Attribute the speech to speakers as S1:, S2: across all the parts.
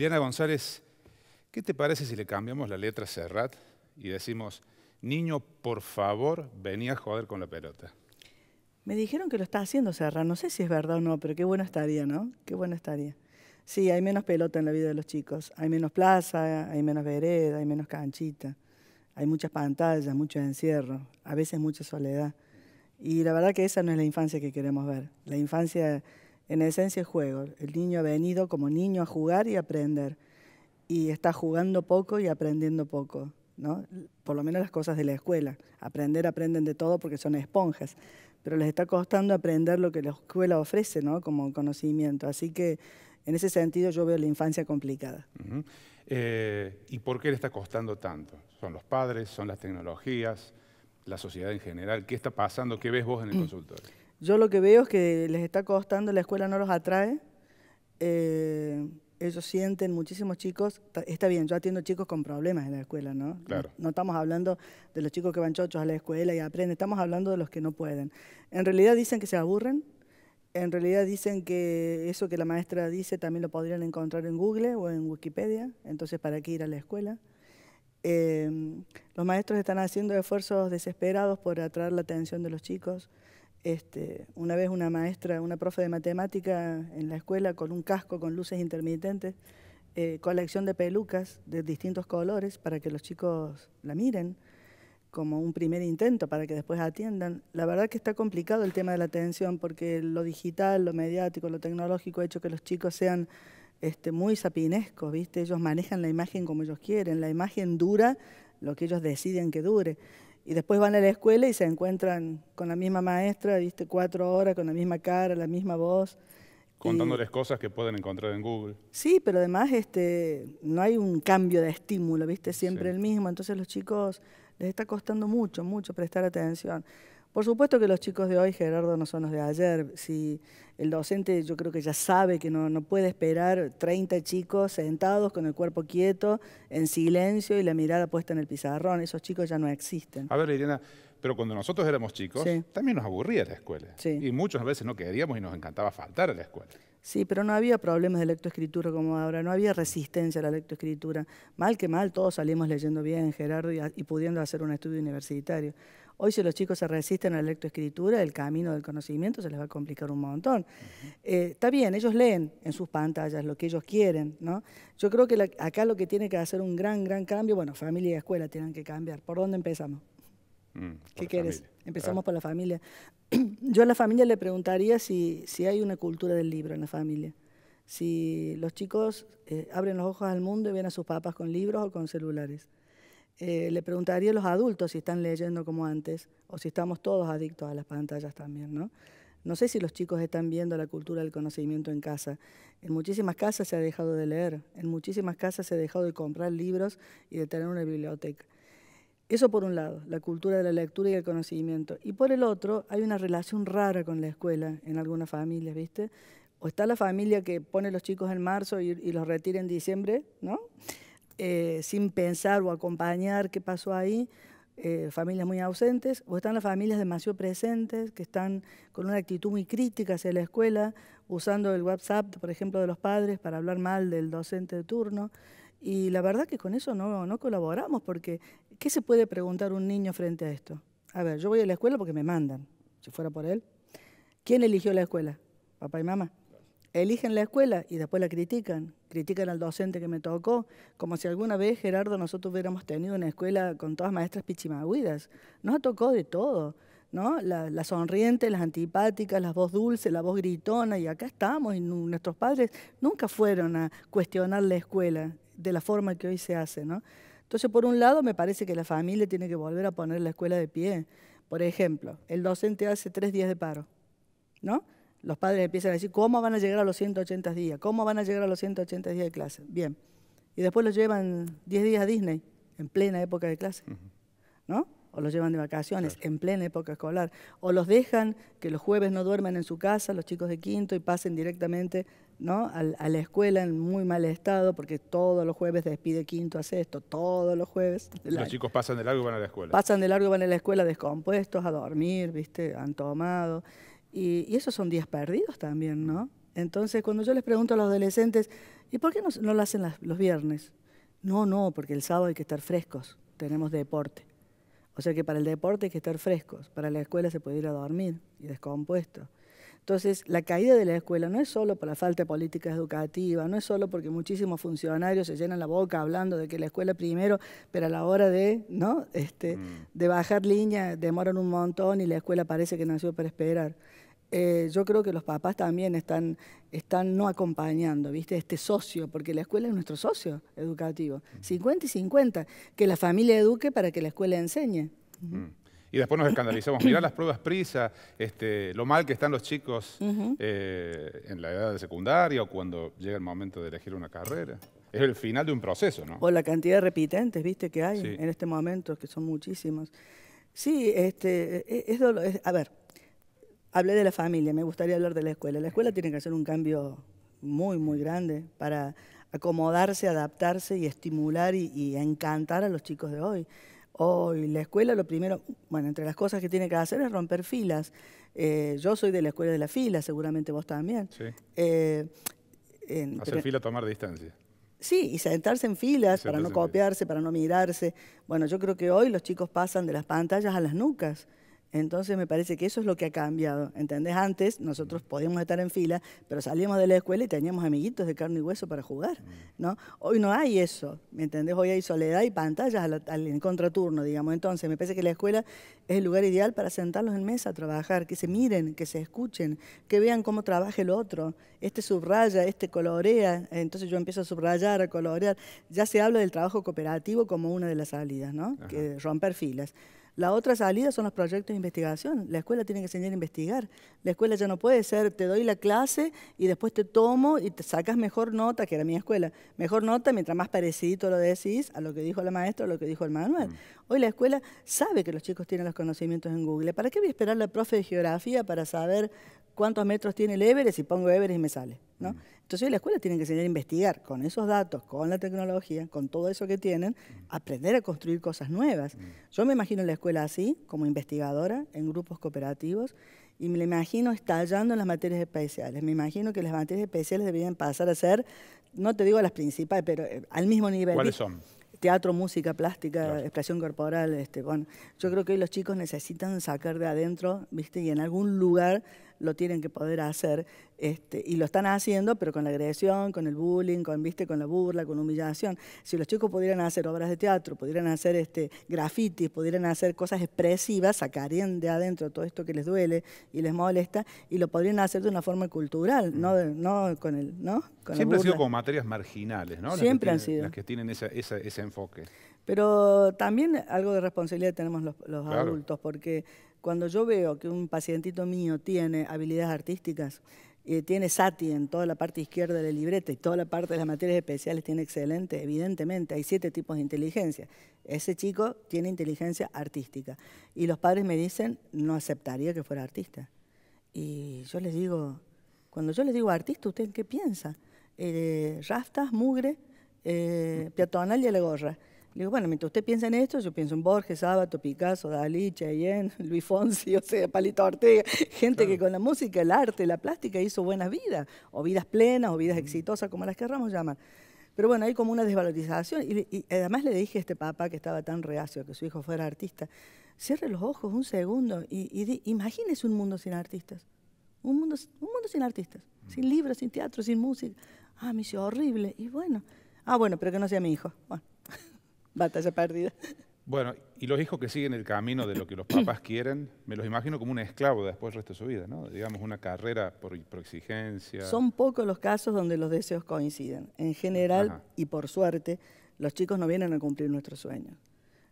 S1: Liliana González, ¿qué te parece si le cambiamos la letra Serrat y decimos, niño, por favor, venía a joder con la pelota?
S2: Me dijeron que lo está haciendo Serrat, no sé si es verdad o no, pero qué bueno estaría, ¿no? Qué bueno estaría. Sí, hay menos pelota en la vida de los chicos, hay menos plaza, hay menos vereda, hay menos canchita, hay muchas pantallas, mucho encierro, a veces mucha soledad. Y la verdad que esa no es la infancia que queremos ver. La infancia en esencia es juego. El niño ha venido como niño a jugar y aprender. Y está jugando poco y aprendiendo poco. ¿no? Por lo menos las cosas de la escuela. Aprender, aprenden de todo porque son esponjas. Pero les está costando aprender lo que la escuela ofrece ¿no? como conocimiento. Así que en ese sentido yo veo la infancia complicada.
S1: Eh, ¿Y por qué le está costando tanto? ¿Son los padres? ¿Son las tecnologías? ¿La sociedad en general? ¿Qué está pasando? ¿Qué ves vos en el consultorio?
S2: Yo lo que veo es que les está costando, la escuela no los atrae. Eh, ellos sienten, muchísimos chicos, está bien, yo atiendo chicos con problemas en la escuela, ¿no? Claro. ¿no? estamos hablando de los chicos que van chochos a la escuela y aprenden, estamos hablando de los que no pueden. En realidad dicen que se aburren, en realidad dicen que eso que la maestra dice también lo podrían encontrar en Google o en Wikipedia, entonces ¿para qué ir a la escuela? Eh, los maestros están haciendo esfuerzos desesperados por atraer la atención de los chicos. Este, una vez una maestra, una profe de matemática en la escuela con un casco con luces intermitentes, eh, colección de pelucas de distintos colores para que los chicos la miren como un primer intento para que después atiendan. La verdad que está complicado el tema de la atención porque lo digital, lo mediático, lo tecnológico ha hecho que los chicos sean este, muy sapinescos, ¿viste? Ellos manejan la imagen como ellos quieren, la imagen dura lo que ellos deciden que dure. Y después van a la escuela y se encuentran con la misma maestra, viste, cuatro horas, con la misma cara, la misma voz.
S1: Contándoles cosas que pueden encontrar en Google.
S2: Sí, pero además este, no hay un cambio de estímulo, viste, siempre el mismo. Entonces los chicos les está costando mucho, mucho prestar atención. Por supuesto que los chicos de hoy, Gerardo, no son los de ayer. Si el docente yo creo que ya sabe que no, puede esperar 30 chicos sentados con el cuerpo quieto, en silencio y la mirada puesta en el pizarrón. Esos chicos ya no existen. A
S1: ver, Irina, pero cuando nosotros éramos chicos, también nos aburría la escuela. Y muchas veces no queríamos y nos encantaba faltar a la escuela.
S2: Sí, pero no había problemas de lectoescritura como ahora, no había resistencia a la lectoescritura. Mal que mal, todos salimos leyendo bien, Gerardo, y, pudiendo hacer un estudio universitario. Hoy si los chicos se resisten a la lectoescritura, el camino del conocimiento se les va a complicar un montón. Eh, está bien, ellos leen en sus pantallas lo que ellos quieren, ¿no? Yo creo que acá lo que tiene que hacer un gran, gran cambio, bueno, familia y escuela tienen que cambiar. ¿Por dónde empezamos? Mm, ¿Qué quieres? Empezamos ah. por la familia. Yo a la familia le preguntaría si, si, hay una cultura del libro en la familia. Si los chicos eh, abren los ojos al mundo y ven a sus papás con libros o con celulares. Eh, le preguntaría a los adultos si están leyendo como antes o si estamos todos adictos a las pantallas también, No sé si los chicos están viendo la cultura del conocimiento en casa. En muchísimas casas se ha dejado de leer, en muchísimas casas se ha dejado de comprar libros y de tener una biblioteca. Eso por un lado, la cultura de la lectura y el conocimiento. Y por el otro, hay una relación rara con la escuela en algunas familias, ¿viste? O está la familia que pone los chicos en marzo y, los retira en diciembre, ¿no? Eh, sin pensar o acompañar qué pasó ahí, eh, familias muy ausentes, o están las familias demasiado presentes, que están con una actitud muy crítica hacia la escuela, usando el WhatsApp, por ejemplo, de los padres para hablar mal del docente de turno. Y la verdad que con eso no colaboramos, porque ¿Qué se puede preguntar un niño frente a esto? A ver, yo voy a la escuela porque me mandan, si fuera por él. ¿Quién eligió la escuela? ¿Papá y mamá? Eligen la escuela y después la critican. Critican al docente que me tocó, como si alguna vez, Gerardo, nosotros hubiéramos tenido una escuela con todas maestras pichimagüidas. Nos tocó de todo, ¿no? Las la sonriente las antipáticas, la voz dulce, la voz gritona, y acá estamos, y nuestros padres nunca fueron a cuestionar la escuela de la forma que hoy se hace, ¿no? Entonces, por un lado, me parece que la familia tiene que volver a poner la escuela de pie. Por ejemplo, el docente hace tres días de paro, ¿no? Los padres empiezan a decir, ¿cómo van a llegar a los 180 días? ¿Cómo van a llegar a los 180 días de clase? Bien. Y después los llevan 10 días a Disney, en plena época de clase, ¿no? O los llevan de vacaciones, en plena época escolar. O los dejan que los jueves no duerman en su casa, los chicos de quinto, y pasen directamente ¿no? A, la escuela en muy mal estado, porque todos los jueves despide quinto a sexto, todos los jueves.
S1: Los chicos pasan de largo y van a la escuela. Pasan
S2: de largo y van a la escuela descompuestos, a dormir, ¿viste? Han tomado. Y, y esos son días perdidos también, ¿no? Entonces, cuando yo les pregunto a los adolescentes, ¿y por qué no, lo hacen los viernes? No, no, porque el sábado hay que estar frescos, tenemos deporte. O sea que para el deporte hay que estar frescos, para la escuela se puede ir a dormir y descompuesto. Entonces, la caída de la escuela no es solo por la falta de política educativa, no es solo porque muchísimos funcionarios se llenan la boca hablando de que la escuela primero, pero a la hora de, ¿no? este, mm. de bajar línea demoran un montón y la escuela parece que nació para esperar. Eh, yo creo que los papás también están, están no acompañando, ¿viste? Este socio, porque la escuela es nuestro socio educativo. 50 mm. y 50, que la familia eduque para que la escuela enseñe. Mm.
S1: Y después nos escandalizamos. Mirá las pruebas prisa, este, lo mal que están los chicos eh, en la edad de secundaria o cuando llega el momento de elegir una carrera. Es el final de un proceso, ¿no? O la
S2: cantidad de repitentes, viste, que hay en este momento, que son muchísimos. Sí, este, e, a ver, hablé de la familia, me gustaría hablar de la escuela. La escuela tiene que hacer un cambio muy, muy grande para acomodarse, adaptarse y estimular y encantar a los chicos de hoy. Hoy la escuela lo primero, bueno, entre las cosas que tiene que hacer es romper filas. Eh, yo soy de la escuela de la fila, seguramente vos también. Sí. Eh, hacer
S1: fila, tomar distancia.
S2: Sí, y sentarse en filas para no copiarse, para no mirarse. Bueno, yo creo que hoy los chicos pasan de las pantallas a las nucas. Entonces me parece que eso es lo que ha cambiado. ¿Entendés? Antes nosotros podíamos estar en fila, pero salíamos de la escuela y teníamos amiguitos de carne y hueso para jugar. Mm. ¿no? Hoy no hay eso. ¿Me entendés? Hoy hay soledad y pantallas al, contraturno, digamos. Entonces me parece que la escuela es el lugar ideal para sentarlos en mesa a trabajar, que se miren, que se escuchen, que vean cómo trabaja el otro. Este subraya, este colorea. Entonces yo empiezo a subrayar, a colorear. Ya se habla del trabajo cooperativo como una de las salidas, ¿no? Que romper filas. La otra salida son los proyectos de investigación. La escuela tiene que enseñar a investigar. La escuela ya no puede ser, te doy la clase y después te tomo y te sacas mejor nota, que era mi escuela, mejor nota mientras más parecido lo decís a lo que dijo la maestra o lo que dijo el manual. Mm. Hoy la escuela sabe que los chicos tienen los conocimientos en Google. ¿Para qué voy a esperar la profe de geografía para saber cuántos metros tiene el Everest y pongo Everest y me sale. ¿no? Mm. Entonces la escuela tiene que enseñar a investigar con esos datos, con la tecnología, con todo eso que tienen, mm. aprender a construir cosas nuevas. Mm. Yo me imagino la escuela así, como investigadora, en grupos cooperativos, y me la imagino estallando en las materias especiales. Me imagino que las materias especiales deberían pasar a ser, no te digo las principales, pero eh, al mismo nivel. ¿Cuáles son? teatro, música, plástica, expresión corporal, este, bueno, yo creo que los chicos necesitan sacar de adentro, ¿viste? Y en algún lugar lo tienen que poder hacer, este, y lo están haciendo, pero con la agresión, con el bullying, con, ¿viste? con la burla, con humillación. Si los chicos pudieran hacer obras de teatro, pudieran hacer este, grafitis, pudieran hacer cosas expresivas, sacarían de adentro todo esto que les duele y les molesta, y lo podrían hacer de una forma cultural, no, no con el... ¿no? Con Siempre han sido como
S1: materias marginales, ¿no? Siempre han sido. Las que tienen esa, enfoque.
S2: Pero también algo de responsabilidad tenemos los, adultos, porque cuando yo veo que un pacientito mío tiene habilidades artísticas, eh, tiene SATI en toda la parte izquierda de la libreta y toda la parte de las materias especiales tiene excelente, evidentemente, hay siete tipos de inteligencia. Ese chico tiene inteligencia artística. Y los padres me dicen, no aceptaría que fuera artista. Y yo les digo, cuando yo les digo artista, ¿usted qué piensa? Eh, rastas, mugre, eh, y a la gorra. Le digo, bueno, mientras usted piensa en esto, yo pienso en Borges, Sábato, Picasso, Dalí, Cheyenne, Luis Fonsi, o sea, Palito Ortega, gente que con la música, el arte, la plástica hizo buenas vidas, o vidas plenas, o vidas exitosas, como las querramos llamar. Pero bueno, hay como una desvalorización. Y, además le dije a este papá que estaba tan reacio a que su hijo fuera artista, cierre los ojos un segundo y, y imagínese un mundo sin artistas. Un mundo, un mundo sin artistas, sin libros, sin teatro, sin música. Ah, me hizo horrible. Y bueno, Ah, bueno, pero que no sea mi hijo. Bueno, batalla perdida.
S1: Bueno, y los hijos que siguen el camino de lo que los papás quieren, me los imagino como un esclavo después del resto de su vida, ¿no? Digamos, una carrera por, exigencia. Son
S2: pocos los casos donde los deseos coinciden. En general, y por suerte, los chicos no vienen a cumplir nuestros sueños.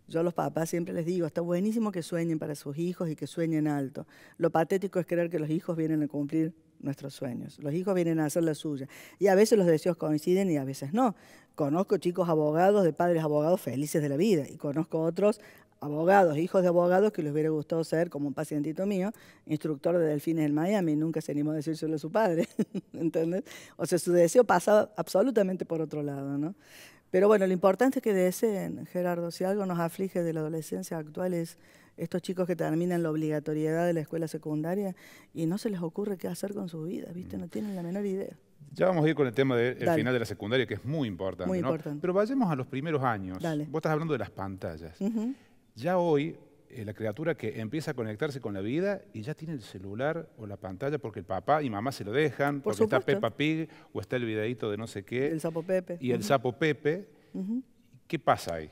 S2: Yo a los papás siempre les digo, está buenísimo que sueñen para sus hijos y que sueñen alto. Lo patético es creer que los hijos vienen a cumplir nuestros sueños. Los hijos vienen a hacer la suya. Y a veces los deseos coinciden y a veces no. Conozco chicos abogados, de padres abogados felices de la vida. Y conozco otros abogados, hijos de abogados, que les hubiera gustado ser, como un pacientito mío, instructor de delfines en Miami. Nunca se animó a solo a su padre. ¿Entendés? O sea, su deseo pasa absolutamente por otro lado, ¿no? Pero bueno, lo importante es que deseen, Gerardo, si algo nos aflige de la adolescencia actual es estos chicos que terminan la obligatoriedad de la escuela secundaria y no se les ocurre qué hacer con su vida, ¿viste? Mm. No tienen la menor idea.
S1: Ya vamos a ir con el tema del final de la secundaria, que es muy importante. Pero vayamos a los primeros años. Vos estás hablando de las pantallas. Ya hoy eh, la criatura que empieza a conectarse con la vida y ya tiene el celular o la pantalla porque el papá y mamá se lo dejan, porque está Peppa Pig o está el videito de no sé qué. El sapo Pepe. Y el sapo Pepe. ¿Qué pasa ahí?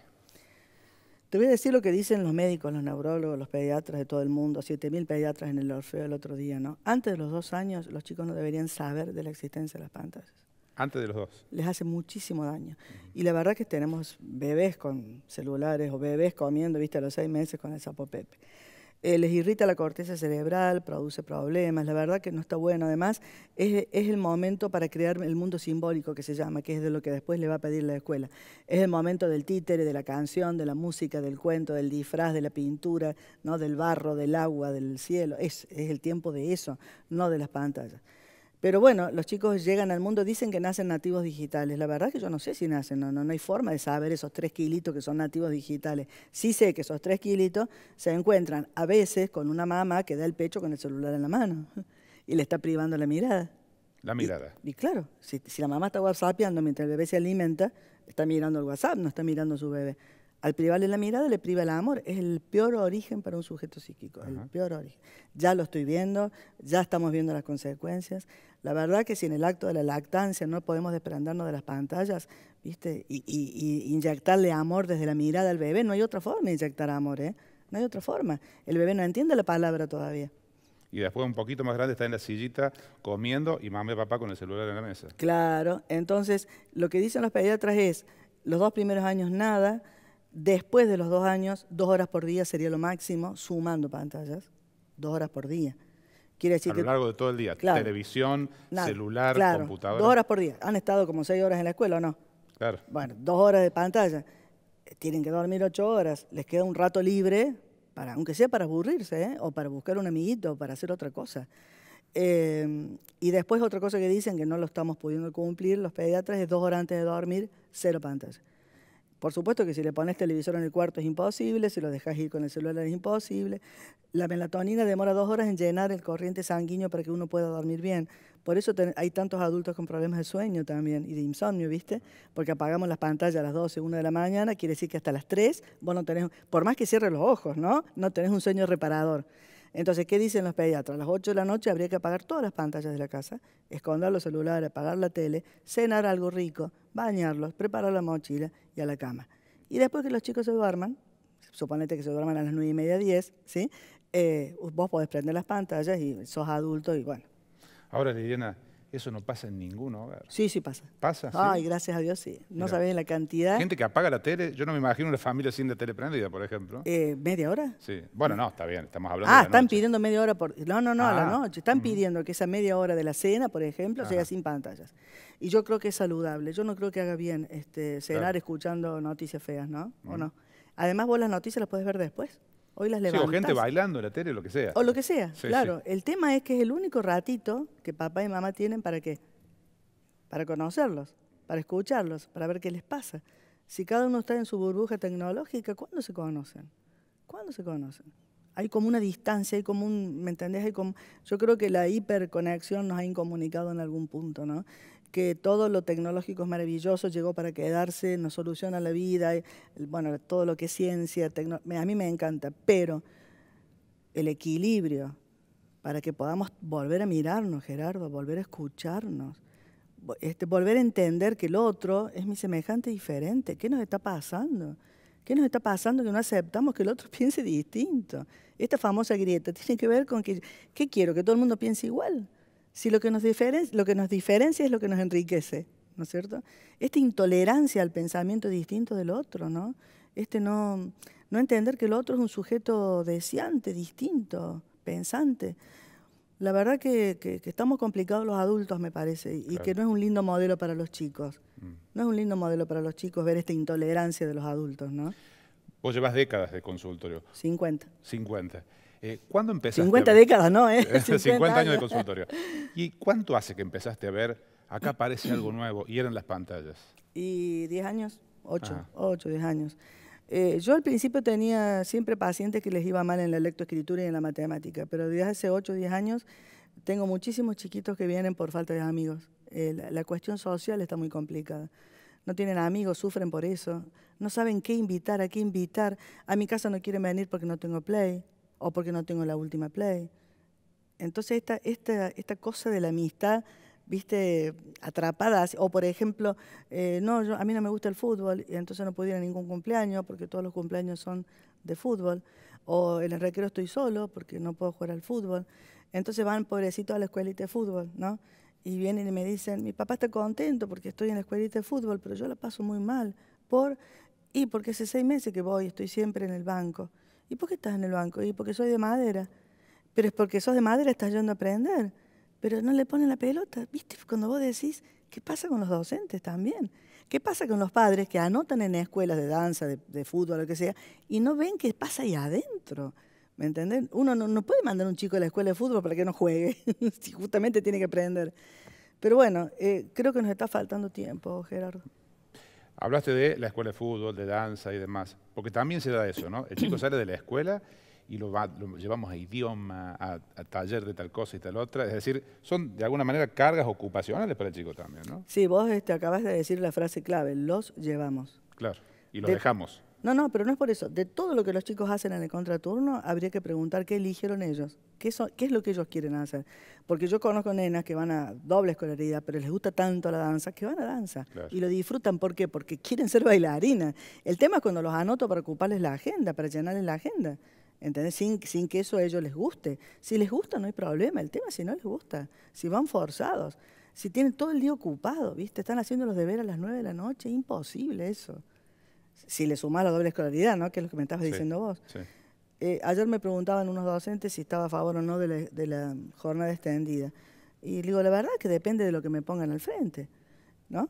S2: Te voy a decir lo que dicen los médicos, los neurólogos, los pediatras de todo el mundo, 7.000 pediatras en el Orfeo el otro día, ¿no? Antes de los dos años, los chicos no deberían saber de la existencia de las pantallas. Antes de los dos. Les hace muchísimo daño. Y la verdad que tenemos bebés con celulares o bebés comiendo, viste, a los seis meses con el sapo Pepe. Eh, les irrita la corteza cerebral, produce problemas, la verdad que no está bueno. Además, es, el momento para crear el mundo simbólico que se llama, que es de lo que después le va a pedir la escuela. Es el momento del títere, de la canción, de la música, del cuento, del disfraz, de la pintura, ¿no? del barro, del agua, del cielo. es el tiempo de eso, no de las pantallas. Pero bueno, los chicos llegan al mundo, dicen que nacen nativos digitales. La verdad es que yo no sé si nacen, no, no, no hay forma de saber esos tres kilitos que son nativos digitales. Sí sé que esos tres kilitos se encuentran a veces con una mamá que da el pecho con el celular en la mano y le está privando la mirada. La mirada. Y, claro, si, la mamá está whatsappeando mientras el bebé se alimenta, está mirando el WhatsApp, no está mirando a su bebé. Al privarle la mirada le priva el amor. Es el peor origen para un sujeto psíquico, el peor origen. Ya lo estoy viendo, ya estamos viendo las consecuencias. La verdad que si en el acto de la lactancia no podemos desprendernos de las pantallas, ¿viste? Y, inyectarle amor desde la mirada al bebé, no hay otra forma de inyectar amor, ¿eh? No hay otra forma. El bebé no entiende la palabra todavía
S1: y después un poquito más grande está en la sillita comiendo y mamá y papá con el celular en la mesa.
S2: Claro, entonces lo que dicen los pediatras es, los dos primeros años nada, Después de los dos años, dos horas por día sería lo máximo, sumando pantallas, dos horas por día.
S1: Quiere decir a lo largo de todo el día, televisión, celular, claro, Dos horas por
S2: día. Han estado como seis horas en la escuela, ¿o no? Claro. Bueno, dos horas de pantalla. Eh, tienen que dormir ocho horas. Les queda un rato libre, para, aunque sea para aburrirse, ¿eh? o para buscar un amiguito, o para hacer otra cosa. Eh, y después otra cosa que dicen que no lo estamos pudiendo cumplir los pediatras es dos horas antes de dormir, cero pantalla. Por supuesto que si le pones televisor en el cuarto es imposible, si lo dejas ir con el celular es imposible. La melatonina demora dos horas en llenar el corriente sanguíneo para que uno pueda dormir bien. Por eso hay tantos adultos con problemas de sueño también y de insomnio, ¿viste? Porque apagamos las pantallas a las 12, 1 de la mañana, quiere decir que hasta las 3 vos no tenés, por más que cierres los ojos, ¿no? No tenés un sueño reparador. Entonces, ¿qué dicen los pediatras? A las 8 de la noche habría que apagar todas las pantallas de la casa, esconder los celulares, apagar la tele, cenar algo rico, bañarlos, preparar la mochila y a la cama. Y después que los chicos se duerman, suponete que se duerman a las 9 y media, 10, ¿sí? Eh, vos podés prender las pantallas y sos adulto y bueno.
S1: Ahora, Liliana, eso no pasa en ninguno. hogar. Sí, sí pasa. ¿Pasa? Ay, gracias
S2: a Dios, sí. No sabes la cantidad. Gente
S1: que apaga la tele, yo no me imagino una familia sin la tele prendida, por ejemplo. Eh, ¿Media hora? Sí. Bueno, no, está bien, estamos hablando ah, de están
S2: pidiendo media hora por... No, no, no, a la ah. noche. Están pidiendo que esa media hora de la cena, por ejemplo, sea sin pantallas. Y yo creo que es saludable. Yo no creo que haga bien este, cenar escuchando noticias feas, ¿no? ¿O no? Además, vos las noticias las podés ver después. Hoy las gente bailando
S1: en la tele, lo que sea. O lo que sea, claro.
S2: El tema es que es el único ratito que papá y mamá tienen para qué? Para conocerlos, para escucharlos, para ver qué les pasa. Si cada uno está en su burbuja tecnológica, ¿cuándo se conocen? ¿Cuándo se conocen? Hay como una distancia, hay como un, ¿me entendés? Hay como, yo creo que la hiperconexión nos ha incomunicado en algún punto, ¿no? que todo lo tecnológico es maravilloso, llegó para quedarse, nos soluciona la vida, eh, bueno, todo lo que es ciencia, a mí me encanta, pero el equilibrio para que podamos volver a mirarnos, Gerardo, volver a escucharnos, este, volver a entender que el otro es mi semejante diferente. ¿Qué nos está pasando? ¿Qué nos está pasando que no aceptamos que el otro piense distinto? Esta famosa grieta tiene que ver con que, ¿qué quiero? Que todo el mundo piense igual. Si lo que nos diferencia, lo que nos diferencia es lo que nos enriquece, ¿no es cierto? Esta intolerancia al pensamiento distinto del otro, ¿no? Este no, no entender que el otro es un sujeto deseante, distinto, pensante. La verdad que, estamos complicados los adultos, me parece, y que no es un lindo modelo para los chicos. Mm. No es un lindo modelo para los chicos ver esta intolerancia de los adultos, ¿no?
S1: Vos llevas décadas de consultorio. 50. 50. Eh, ¿Cuándo empezaste? 50 décadas, ¿no? 50, eh, años de consultorio. ¿Y cuánto hace que empezaste a ver, acá aparece algo nuevo, y eran las pantallas?
S2: Y 10 años, 8, 8, 10 años. Eh, yo al principio tenía siempre pacientes que les iba mal en la lectoescritura y en la matemática, pero desde hace 8 o 10 años tengo muchísimos chiquitos que vienen por falta de amigos. la, la, cuestión social está muy complicada. No tienen amigos, sufren por eso. No saben qué invitar, a qué invitar. A mi casa no quieren venir porque no tengo play o porque no tengo la última play. Entonces esta, esta, esta cosa de la amistad, viste, atrapadas, o por ejemplo, eh, no, yo, a mí no me gusta el fútbol, y entonces no puedo ir a ningún cumpleaños porque todos los cumpleaños son de fútbol, o en el recreo estoy solo porque no puedo jugar al fútbol. Entonces van pobrecitos a la escuelita de fútbol, ¿no? Y vienen y me dicen, mi papá está contento porque estoy en la escuelita de fútbol, pero yo la paso muy mal. Por, y porque hace seis meses que voy, estoy siempre en el banco. ¿Y por qué estás en el banco? Y porque soy de madera. Pero es porque sos de madera, estás yendo a aprender. Pero no le ponen la pelota. ¿Viste? Cuando vos decís, ¿qué pasa con los docentes también? ¿Qué pasa con los padres que anotan en escuelas de danza, de, fútbol, lo que sea, y no ven qué pasa ahí adentro? ¿Me entendés? Uno no, puede mandar a un chico a la escuela de fútbol para que no juegue, si justamente tiene que aprender. Pero bueno, eh, creo que nos está faltando tiempo, Gerardo.
S1: Hablaste de la escuela de fútbol, de danza y demás, porque también se da eso, ¿no? El chico sale de la escuela y lo, lo llevamos a idioma, a, taller de tal cosa y tal otra. Es decir, son de alguna manera cargas ocupacionales para el chico también, ¿no?
S2: Sí, vos este, acabas de decir la frase clave, los llevamos.
S1: Claro, y los dejamos.
S2: No, no, pero no es por eso. De todo lo que los chicos hacen en el contraturno, habría que preguntar qué eligieron ellos, qué, son, qué es lo que ellos quieren hacer. Porque yo conozco nenas que van a doble escolaridad, pero les gusta tanto la danza que van a danza y lo disfrutan. ¿Por qué? Porque quieren ser bailarinas. El tema es cuando los anoto para ocuparles la agenda, para llenarles la agenda. ¿Entendés? Sin, sin que eso a ellos les guste. Si les gusta, no hay problema. El tema es si no les gusta, si van forzados, si tienen todo el día ocupado, ¿viste? Están haciendo los deberes a las 9 de la noche, imposible eso si le sumás la doble escolaridad, ¿no? que es lo que me estabas diciendo vos. Eh, ayer me preguntaban unos docentes si estaba a favor o no de la, jornada extendida. Y digo, la verdad que depende de lo que me pongan al frente. ¿no?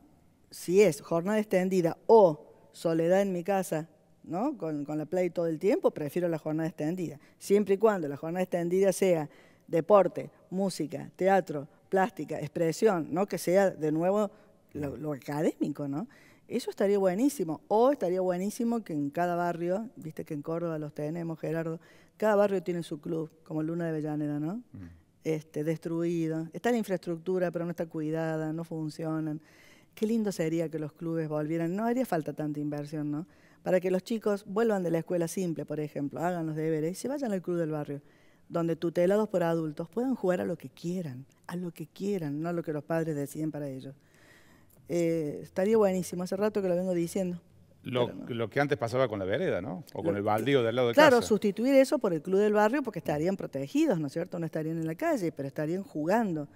S2: Si es jornada extendida o soledad en mi casa, ¿no? con, la play todo el tiempo, prefiero la jornada extendida. Siempre y cuando la jornada extendida sea deporte, música, teatro, plástica, expresión, ¿no? que sea de nuevo lo, lo académico, ¿no? Eso estaría buenísimo. O estaría buenísimo que en cada barrio, viste que en Córdoba los tenemos, Gerardo, cada barrio tiene su club, como Luna de Avellaneda, ¿no? Mm. Este, destruido. Está la infraestructura, pero no está cuidada, no funcionan. Qué lindo sería que los clubes volvieran. No haría falta tanta inversión, ¿no? Para que los chicos vuelvan de la escuela simple, por ejemplo, hagan los deberes y se vayan al club del barrio, donde tutelados por adultos puedan jugar a lo que quieran, a lo que quieran, no a lo que los padres deciden para ellos. Eh, estaría buenísimo. Hace rato que lo vengo diciendo.
S1: Lo, que antes pasaba con la vereda, ¿no? O con el baldío del lado de claro, Claro,
S2: sustituir eso por el club del barrio porque estarían protegidos, ¿no es cierto? No estarían en la calle, pero estarían jugando.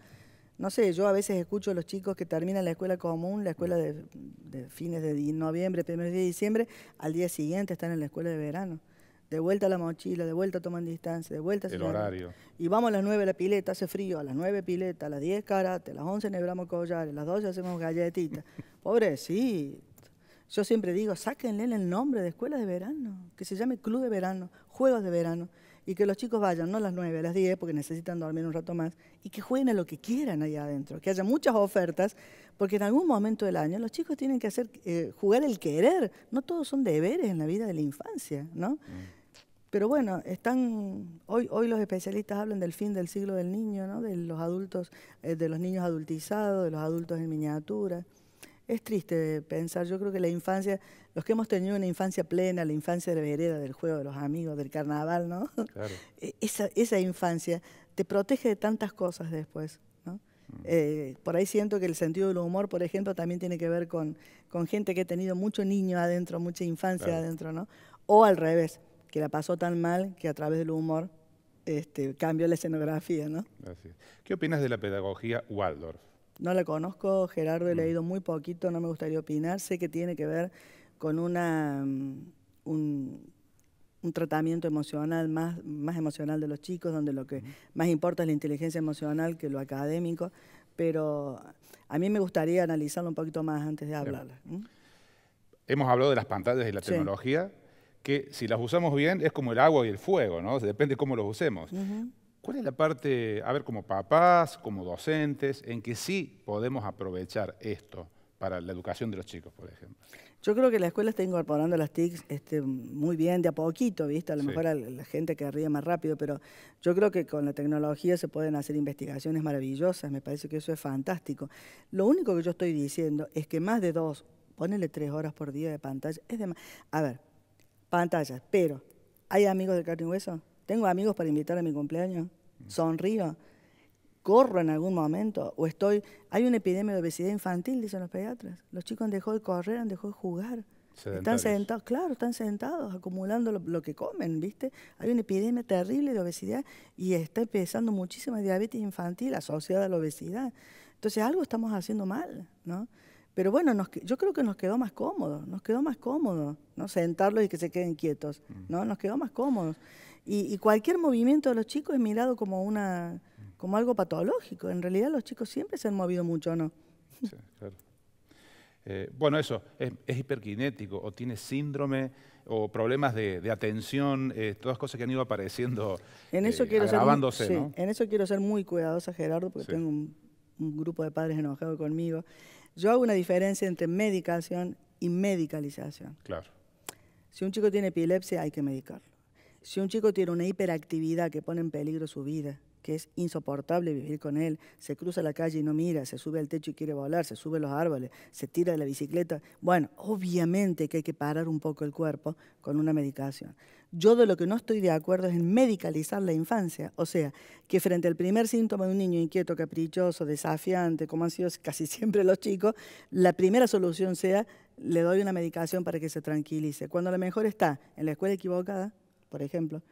S2: No sé, yo a veces escucho a los chicos que terminan la escuela común, la escuela de, de fines de noviembre, primeros día de diciembre, al día siguiente están en la escuela de verano de vuelta a la mochila, de vuelta toman distancia, de vuelta... El horario. Y vamos a las 9 a la pileta, hace frío, a las 9 pileta, a las 10 karate, a las 11 nebramos collares, a las 12 hacemos galletitas. sí. Yo siempre digo, sáquenle el nombre de escuela de verano, que se llame club de verano, juegos de verano, y que los chicos vayan, no a las 9, a las 10, porque necesitan dormir un rato más, y que jueguen a lo que quieran allá adentro, que haya muchas ofertas, porque en algún momento del año los chicos tienen que hacer eh, jugar el querer, no todos son deberes en la vida de la infancia, ¿no? Mm. Pero bueno, están hoy, los especialistas hablan del fin del siglo del niño, de los adultos, eh, de los niños adultizados, de los adultos en miniatura. Es triste pensar, yo creo que la infancia, los que hemos tenido una infancia plena, la infancia de vereda, del juego de los amigos, del carnaval, ¿no? E, esa, infancia te protege de tantas cosas después. Mm. Eh, por ahí siento que el sentido del humor, por ejemplo, también tiene que ver con, gente que ha tenido mucho niño adentro, mucha infancia adentro, ¿no? O al revés, que la pasó tan mal que a través del humor este, cambió la escenografía, ¿no?
S1: ¿Qué opinas de la pedagogía Waldorf?
S2: No la conozco, Gerardo, he mm. leído muy poquito, no me gustaría opinar. Sé que tiene que ver con una, mm, un, tratamiento emocional, más, más emocional de los chicos, donde lo que más importa es la inteligencia emocional que lo académico, pero a mí me gustaría analizarlo un poquito más antes de hablarla.
S1: Hemos hablado de las pantallas y la tecnología que si las usamos bien es como el agua y el fuego, ¿no? depende cómo los usemos. ¿Cuál es la parte, a ver, como papás, como docentes, en que sí podemos aprovechar esto para la educación de los chicos, por ejemplo? Yo creo que la
S2: escuela está incorporando las TIC este, muy bien, de a poquito, ¿viste? A lo mejor a la gente que ríe más rápido, pero yo creo que con la tecnología se pueden hacer investigaciones maravillosas, me parece que eso es fantástico. Lo único que yo estoy diciendo es que más de dos, ponele tres horas por día de pantalla, es de A ver, pantallas, pero ¿hay amigos de carne y hueso? ¿Tengo amigos para invitar a mi cumpleaños? Mm. ¿Sonrío? ¿Corro en algún momento? ¿O estoy.? Hay una epidemia de obesidad infantil, dicen los pediatras. Los chicos han dejado de correr, han dejado de jugar.
S1: Están sentados,
S2: claro, están sentados, acumulando lo, lo, que comen, ¿viste? Hay una epidemia terrible de obesidad y está empezando muchísima diabetes infantil asociada a la obesidad. Entonces, algo estamos haciendo mal, ¿no? Pero bueno, yo creo que nos quedó más cómodo, nos quedó más cómodo, ¿no? Sentarlos y que se queden quietos, mm. ¿no? Nos quedó más cómodo. Y, cualquier movimiento de los chicos es mirado como, una, como algo patológico. En realidad los chicos siempre se han movido mucho, ¿no?
S1: Sí, claro. Eh, bueno, eso, es, es, hiperkinético o tiene síndrome o problemas de, atención, eh, todas cosas que han ido apareciendo, en eso eh, quiero ser
S2: En eso quiero ser muy cuidadosa, Gerardo, porque tengo un, grupo de padres enojados conmigo. Yo hago una diferencia entre medicación y medicalización. Claro. Si un chico tiene epilepsia, hay que medicarlo. Si un chico tiene una hiperactividad que pone en peligro su vida, que es insoportable vivir con él, se cruza la calle y no mira, se sube al techo y quiere volar, se sube a los árboles, se tira de la bicicleta. Bueno, obviamente que hay que parar un poco el cuerpo con una medicación. Yo de lo que no estoy de acuerdo es en medicalizar la infancia, o sea, que frente al primer síntoma de un niño inquieto, caprichoso, desafiante, como han sido casi siempre los chicos, la primera solución sea le doy una medicación para que se tranquilice. Cuando a lo mejor está en la escuela equivocada, por ejemplo,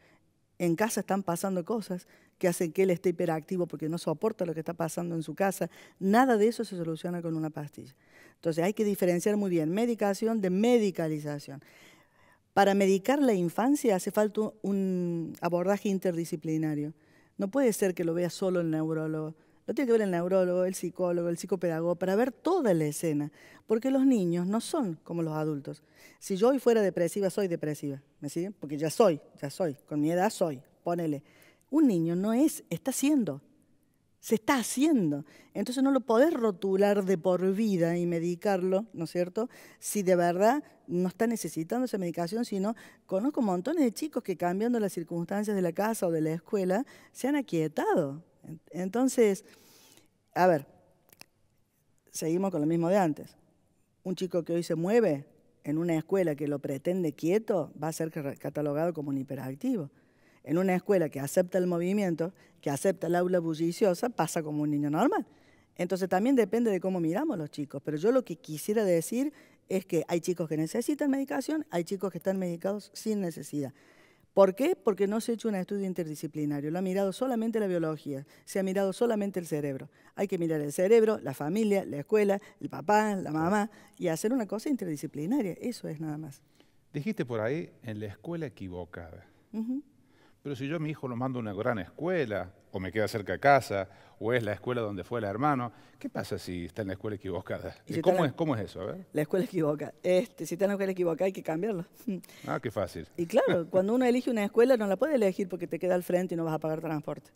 S2: en casa están pasando cosas, que hacen que él esté hiperactivo porque no soporta lo que está pasando en su casa. Nada de eso se soluciona con una pastilla. Entonces hay que diferenciar muy bien medicación de medicalización. Para medicar la infancia hace falta un abordaje interdisciplinario. No puede ser que lo vea solo el neurólogo. Lo tiene que ver el neurólogo, el psicólogo, el psicopedagogo, para ver toda la escena. Porque los niños no son como los adultos. Si yo hoy fuera depresiva, soy depresiva. ¿Me siguen? Porque ya soy, ya soy. Con mi edad soy. Ponele. Un niño no es, está haciendo, se está haciendo. Entonces no lo podés rotular de por vida y medicarlo, ¿no es cierto? Si de verdad no está necesitando esa medicación, sino conozco montones de chicos que cambiando las circunstancias de la casa o de la escuela se han aquietado. Entonces, a ver, seguimos con lo mismo de antes. Un chico que hoy se mueve en una escuela que lo pretende quieto va a ser catalogado como un hiperactivo en una escuela que acepta el movimiento, que acepta el aula bulliciosa, pasa como un niño normal. Entonces también depende de cómo miramos los chicos, pero yo lo que quisiera decir es que hay chicos que necesitan medicación, hay chicos que están medicados sin necesidad. ¿Por qué? Porque no se ha hecho un estudio interdisciplinario, lo ha mirado solamente la biología, se ha mirado solamente el cerebro. Hay que mirar el cerebro, la familia, la escuela, el papá, la mamá, y hacer una cosa interdisciplinaria, eso es
S1: nada más. Dijiste por ahí, en la escuela equivocada. Pero si yo a mi hijo lo mando a una gran escuela, o me queda cerca de casa, o es la escuela donde fue el hermano, ¿qué pasa si está en la escuela equivocada? ¿Y ¿Cómo, es, ¿Cómo es eso?
S2: La escuela equivocada. Este, si está en la escuela equivocada hay que cambiarlo.
S1: Ah, qué fácil.
S2: Y claro, cuando uno elige una escuela no la puede elegir porque te queda al frente y no vas a pagar transporte.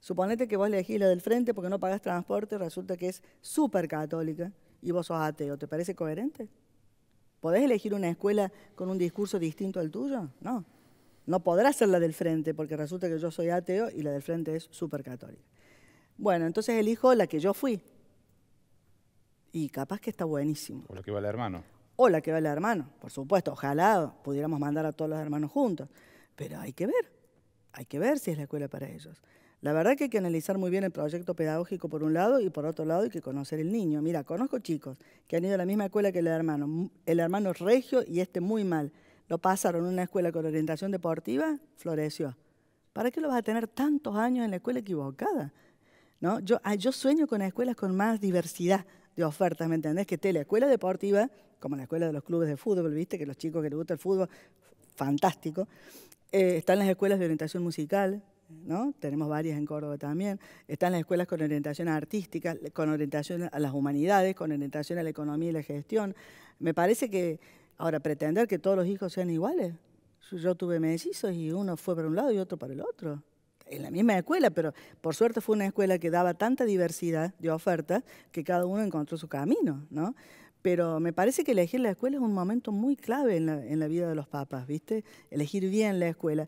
S2: Suponete que vos elegís la del frente porque no pagas transporte, resulta que es súper católica y vos sos ateo. ¿Te parece coherente? ¿Podés elegir una escuela con un discurso distinto al tuyo? No. No podrá ser la del frente, porque resulta que yo soy ateo y la del frente es súper católica. Bueno, entonces elijo la que yo fui. Y capaz que está buenísimo. O
S1: la que va el hermano.
S2: O la que va el hermano, por supuesto. Ojalá pudiéramos mandar a todos los hermanos juntos. Pero hay que ver. Hay que ver si es la escuela para ellos. La verdad que hay que analizar muy bien el proyecto pedagógico por un lado y por otro lado hay que conocer el niño. Mira, conozco chicos que han ido a la misma escuela que el hermano, el hermano regio y este muy mal lo pasaron a una escuela con orientación deportiva, floreció. ¿Para qué lo vas a tener tantos años en la escuela equivocada? ¿No? Yo, ah, yo sueño con escuelas con más diversidad de ofertas, ¿me entendés? Que esté la escuela deportiva, como la escuela de los clubes de fútbol, viste, que los chicos que les gusta el fútbol, fantástico. Eh, están las escuelas de orientación musical, ¿no? Tenemos varias en Córdoba también. Están las escuelas con orientación artística, con orientación a las humanidades, con orientación a la economía y la gestión. Me parece que Ahora, pretender que todos los hijos sean iguales. Yo tuve mellizos y uno fue para un lado y otro para el otro. En la misma escuela, pero por suerte fue una escuela que daba tanta diversidad de oferta que cada uno encontró su camino, ¿no? Pero me parece que elegir la escuela es un momento muy clave en la, vida de los papas, ¿viste? Elegir bien la escuela.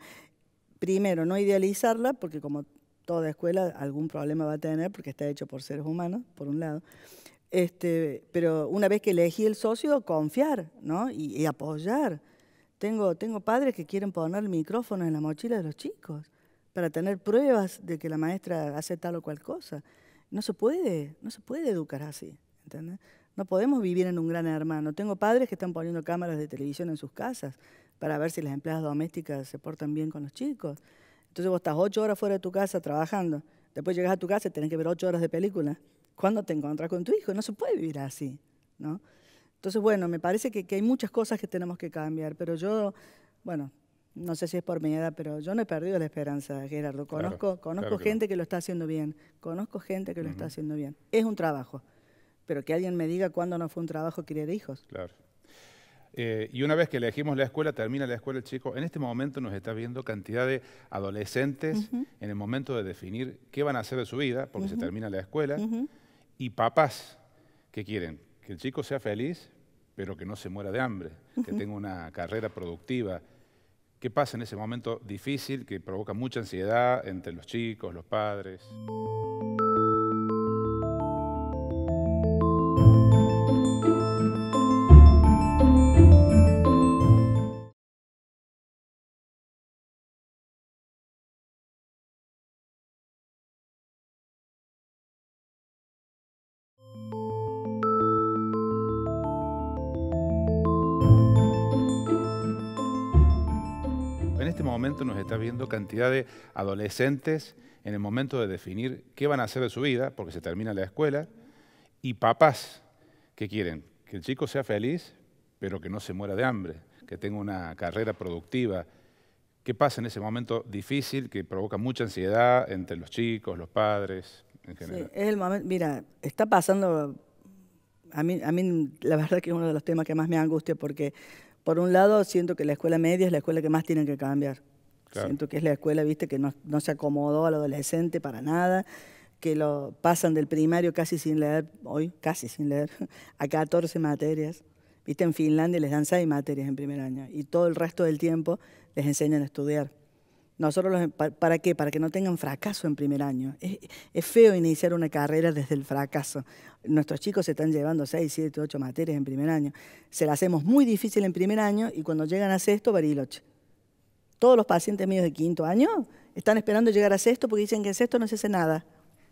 S2: Primero, no idealizarla, porque como toda escuela algún problema va a tener, porque está hecho por seres humanos, por un lado. Este, pero una vez que elegí el socio, confiar y, apoyar. Tengo, tengo padres que quieren poner micrófonos en la mochila de los chicos para tener pruebas de que la maestra hace tal o cual cosa. No se puede, no se puede educar así. No podemos vivir en un gran hermano. Tengo padres que están poniendo cámaras de televisión en sus casas para ver si las empleadas domésticas se portan bien con los chicos. Entonces vos estás ocho horas fuera de tu casa trabajando. Después llegas a tu casa y tenés que ver ocho horas de película. ¿Cuándo te encuentras con tu hijo. No se puede vivir así, ¿no? Entonces, bueno, me parece que, hay muchas cosas que tenemos que cambiar, pero yo, bueno, no sé si es por mi edad, pero yo no he perdido la esperanza, Gerardo. Conozco, conozco gente que, lo está haciendo bien, conozco gente que lo está haciendo bien. Es un trabajo, pero que alguien me diga cuándo no fue un trabajo criar hijos.
S1: Claro. Eh, y una vez que elegimos la escuela, termina la escuela el chico, en este momento nos está viendo cantidad de adolescentes en el momento de definir qué van a hacer de su vida, porque se termina la escuela y papás que quieren que el chico sea feliz, pero que no se muera de hambre, que tenga una carrera productiva. ¿Qué pasa en ese momento difícil que provoca mucha ansiedad entre los chicos, los padres? está viendo cantidad de adolescentes en el momento de definir qué van a hacer de su vida, porque se termina la escuela, y papás que quieren que el chico sea feliz, pero que no se muera de hambre, que tenga una carrera productiva. ¿Qué pasa en ese momento difícil que provoca mucha ansiedad entre los chicos, los padres, en general?
S2: el mira, está pasando, a mí, a mí la verdad que es uno de los temas que más me angustia porque por un lado siento que la escuela media es la escuela que más tienen que cambiar. Siento que es la escuela, viste, que no, se acomodó al adolescente para nada, que lo pasan del primario casi sin leer, hoy casi sin leer, a 14 materias. Viste, en Finlandia les dan 6 materias en primer año y todo el resto del tiempo les enseñan a estudiar. Nosotros, los, ¿para qué? Para que no tengan fracaso en primer año. Es, es, feo iniciar una carrera desde el fracaso. Nuestros chicos se están llevando 6, 7, 8 materias en primer año. Se la hacemos muy difícil en primer año y cuando llegan a sexto, bariloche. Todos los pacientes míos de quinto año están esperando llegar a sexto porque dicen que en sexto no se hace nada.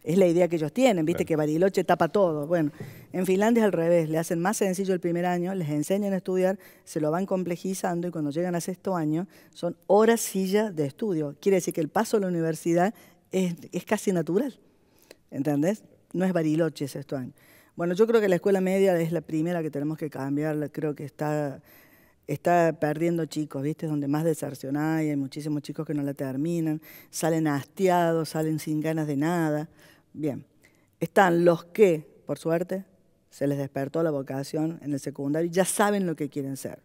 S2: Es la idea que ellos tienen, viste, que Bariloche tapa todo. Bueno, en Finlandia es al revés, le hacen más sencillo el primer año, les enseñan a estudiar, se lo van complejizando y cuando llegan a sexto año son horas sillas de estudio. Quiere decir que el paso a la universidad es, es casi natural, ¿entendés? No es Bariloche sexto año. Bueno, yo creo que la escuela media es la primera que tenemos que cambiar, creo que está está perdiendo chicos, ¿viste? Es Donde más deserción hay, hay muchísimos chicos que no la terminan, salen hastiados, salen sin ganas de nada. Bien, están los que, por suerte, se les despertó la vocación en el secundario y ya saben lo que quieren ser.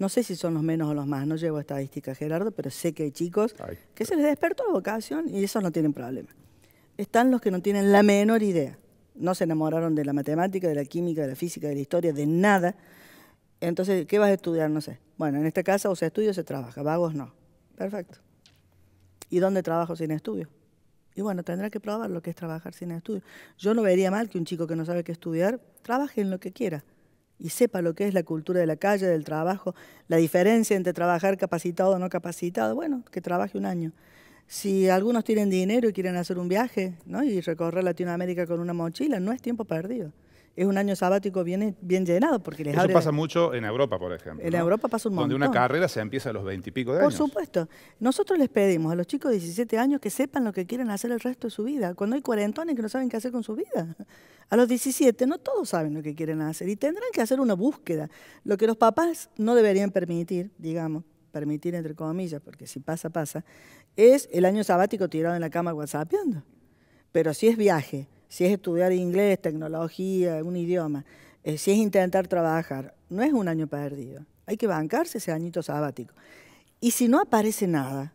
S2: No sé si son los menos o los más, no llevo estadísticas, Gerardo, pero sé que hay chicos que se les despertó la vocación y esos no tienen problema. Están los que no tienen la menor idea. No se enamoraron de la matemática, de la química, de la física, de la historia, de nada entonces, ¿qué vas a estudiar? No sé. Bueno, en este caso, o se estudia o se trabaja. Vagos no. Perfecto. ¿Y dónde trabajo sin estudio? Y bueno, tendrá que probar lo que es trabajar sin estudio. Yo no vería mal que un chico que no sabe qué estudiar trabaje en lo que quiera y sepa lo que es la cultura de la calle, del trabajo, la diferencia entre trabajar capacitado o no capacitado. Bueno, que trabaje un año. Si algunos tienen dinero y quieren hacer un viaje ¿no? y recorrer Latinoamérica con una mochila, no es tiempo perdido es un año sabático bien, bien llenado. Porque les Eso pasa
S1: mucho en Europa, por ejemplo. En Europa pasa un montón. Donde una carrera se empieza a los veintipico de años. Por
S2: supuesto. Nosotros les pedimos a los chicos de 17 años que sepan lo que quieren hacer el resto de su vida. Cuando hay cuarentones que no saben qué hacer con su vida. A los 17 no todos saben lo que quieren hacer y tendrán que hacer una búsqueda. Lo que los papás no deberían permitir, digamos, permitir entre comillas, porque si pasa, pasa, es el año sabático tirado en la cama whatsappeando. Pero si es viaje, si es estudiar inglés, tecnología, un idioma, eh, si es intentar trabajar, no es un año perdido. Hay que bancarse ese añito sabático. Y si no aparece nada,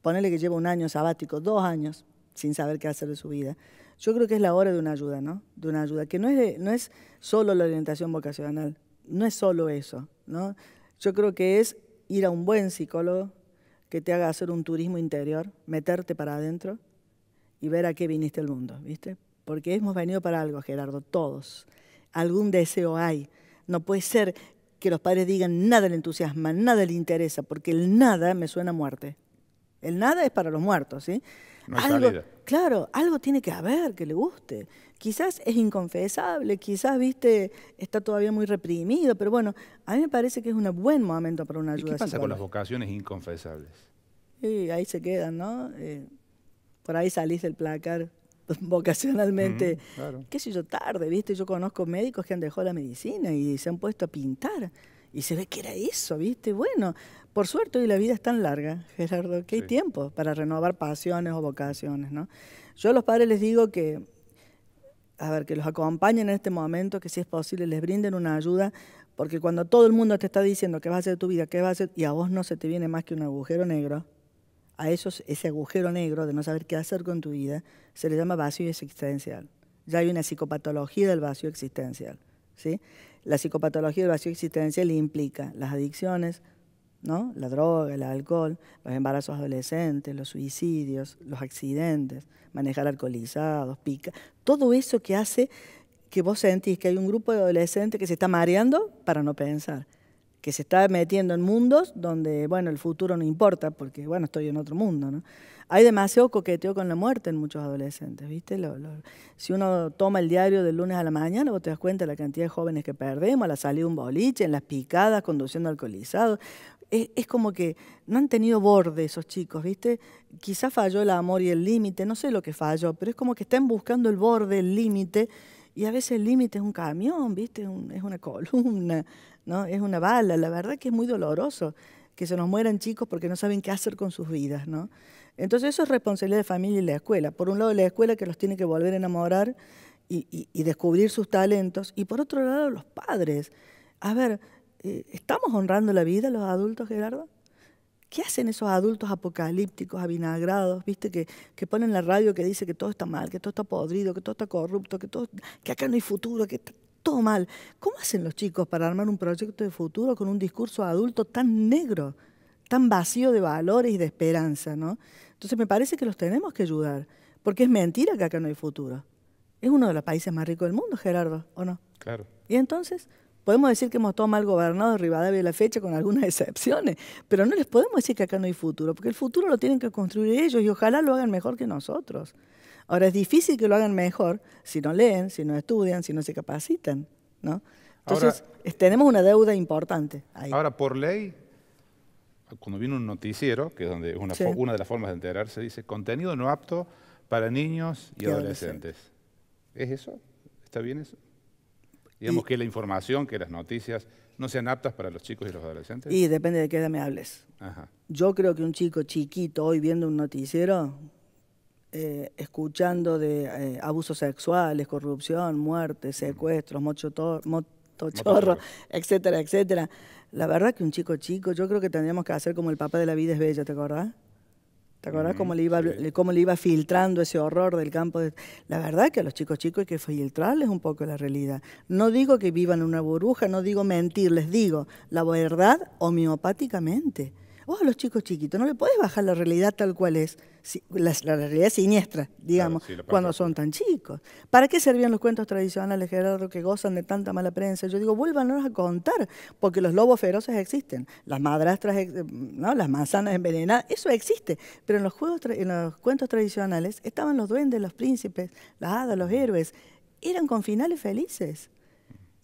S2: ponerle que lleva un año sabático, dos años, sin saber qué hacer de su vida, yo creo que es la hora de una ayuda, ¿no? De una ayuda, que no es, no es solo la orientación vocacional, no es solo eso, ¿no? Yo creo que es ir a un buen psicólogo que te haga hacer un turismo interior, meterte para adentro y ver a qué viniste al mundo, ¿viste? porque hemos venido para algo, Gerardo, todos. Algún deseo hay. No puede ser que los padres digan nada le entusiasma, nada le interesa, porque el nada me suena a muerte. El nada es para los muertos, ¿sí? No algo, claro, algo tiene que haber que le guste. Quizás es inconfesable, quizás, viste, está todavía muy reprimido, pero bueno, a mí me parece que es un buen momento para una ayuda. ¿Qué pasa con las
S1: vocaciones inconfesables?
S2: ahí se quedan, ¿no? Eh, por ahí salís del placar vocacionalmente, qué sé yo, tarde, ¿viste? Yo conozco médicos que han dejado la medicina y se han puesto a pintar. Y se ve que era eso, ¿viste? Bueno, por suerte hoy la vida es tan larga, Gerardo, que hay tiempo para renovar pasiones o vocaciones, ¿no? Yo a los padres les digo que, a ver, que los acompañen en este momento, que si es posible les brinden una ayuda, porque cuando todo el mundo te está diciendo qué va a hacer tu vida, qué va a hacer, y a vos no se te viene más que un agujero negro, a esos, ese agujero negro de no saber qué hacer con tu vida, se le llama vacío existencial. Ya hay una psicopatología del vacío existencial. ¿sí? La psicopatología del vacío existencial implica las adicciones, ¿no? la droga, el alcohol, los embarazos adolescentes, los suicidios, los accidentes, manejar alcoholizados, pica, todo eso que hace que vos sentís que hay un grupo de adolescentes que se está mareando para no pensar que se está metiendo en mundos donde, bueno, el futuro no importa porque, bueno, estoy en otro mundo, ¿no? Hay demasiado coqueteo con la muerte en muchos adolescentes, ¿viste? si uno toma el diario del lunes a la mañana, vos te das cuenta de la cantidad de jóvenes que perdemos, la salida de un boliche, en las picadas, conduciendo alcoholizado. Es, como que no han tenido borde esos chicos, ¿viste? Quizás falló el amor y el límite, no sé lo que falló, pero es como que están buscando el borde, el límite, y a veces el límite es un camión, ¿viste? es una columna, ¿no? Es una bala, la verdad que es muy doloroso que se nos mueran chicos porque no saben qué hacer con sus vidas, ¿no? Entonces eso es responsabilidad de familia y la escuela. Por un lado la escuela que los tiene que volver a enamorar y, descubrir sus talentos, y por otro lado los padres. A ver, eh, ¿estamos honrando la vida los adultos, Gerardo? ¿Qué hacen esos adultos apocalípticos, avinagrados, viste, que, que, ponen la radio que dice que todo está mal, que todo está podrido, que todo está corrupto, que, todo, que acá no hay futuro, que mal. ¿Cómo hacen los chicos para armar un proyecto de futuro con un discurso adulto tan negro, tan vacío de valores y de esperanza? ¿no? Entonces me parece que los tenemos que ayudar, porque es mentira que acá no hay futuro. Es uno de los países más ricos del mundo, Gerardo, ¿o no? Claro. Y entonces, podemos decir que hemos todo mal gobernado de Rivadavia la fecha con algunas excepciones, pero no les podemos decir que acá no hay futuro, porque el futuro lo tienen que construir ellos y ojalá lo hagan mejor que nosotros. Ahora es difícil que lo hagan mejor si no leen, si no estudian, si no se capacitan, ¿no? Entonces, tenemos una deuda importante
S1: ahí. Ahora, por ley, cuando viene un noticiero, que es donde una, una de las formas de enterarse, dice contenido no apto para niños y, adolescentes. ¿Es eso? ¿Está bien eso? Digamos que la información, que las noticias no sean aptas para los chicos y los adolescentes. Y depende de qué
S2: edad me hables. Yo creo que un chico chiquito hoy viendo un noticiero eh, escuchando de eh, abusos sexuales, corrupción, muertes, secuestros, motochorro, etcétera, etcétera. La verdad que un chico chico, yo creo que tendríamos que hacer como el papá de la vida es bella, ¿te acordás? ¿Te acordás cómo, le iba, filtrando ese horror del campo? La verdad que a los chicos chicos hay que filtrarles un poco la realidad. No digo que vivan en una burbuja, no digo mentir, les digo la verdad homeopáticamente vos a los chicos chiquitos no le podés bajar la realidad tal cual es, la, realidad siniestra, digamos, cuando son tan chicos. ¿Para qué servían los cuentos tradicionales, Gerardo, que gozan de tanta mala prensa? Yo digo, vuélvanos a contar, porque los lobos feroces existen, las madrastras, ¿no? las manzanas envenenadas, eso existe, pero en los, juegos en los cuentos tradicionales estaban los duendes, los príncipes, las hadas, los héroes, eran con finales felices.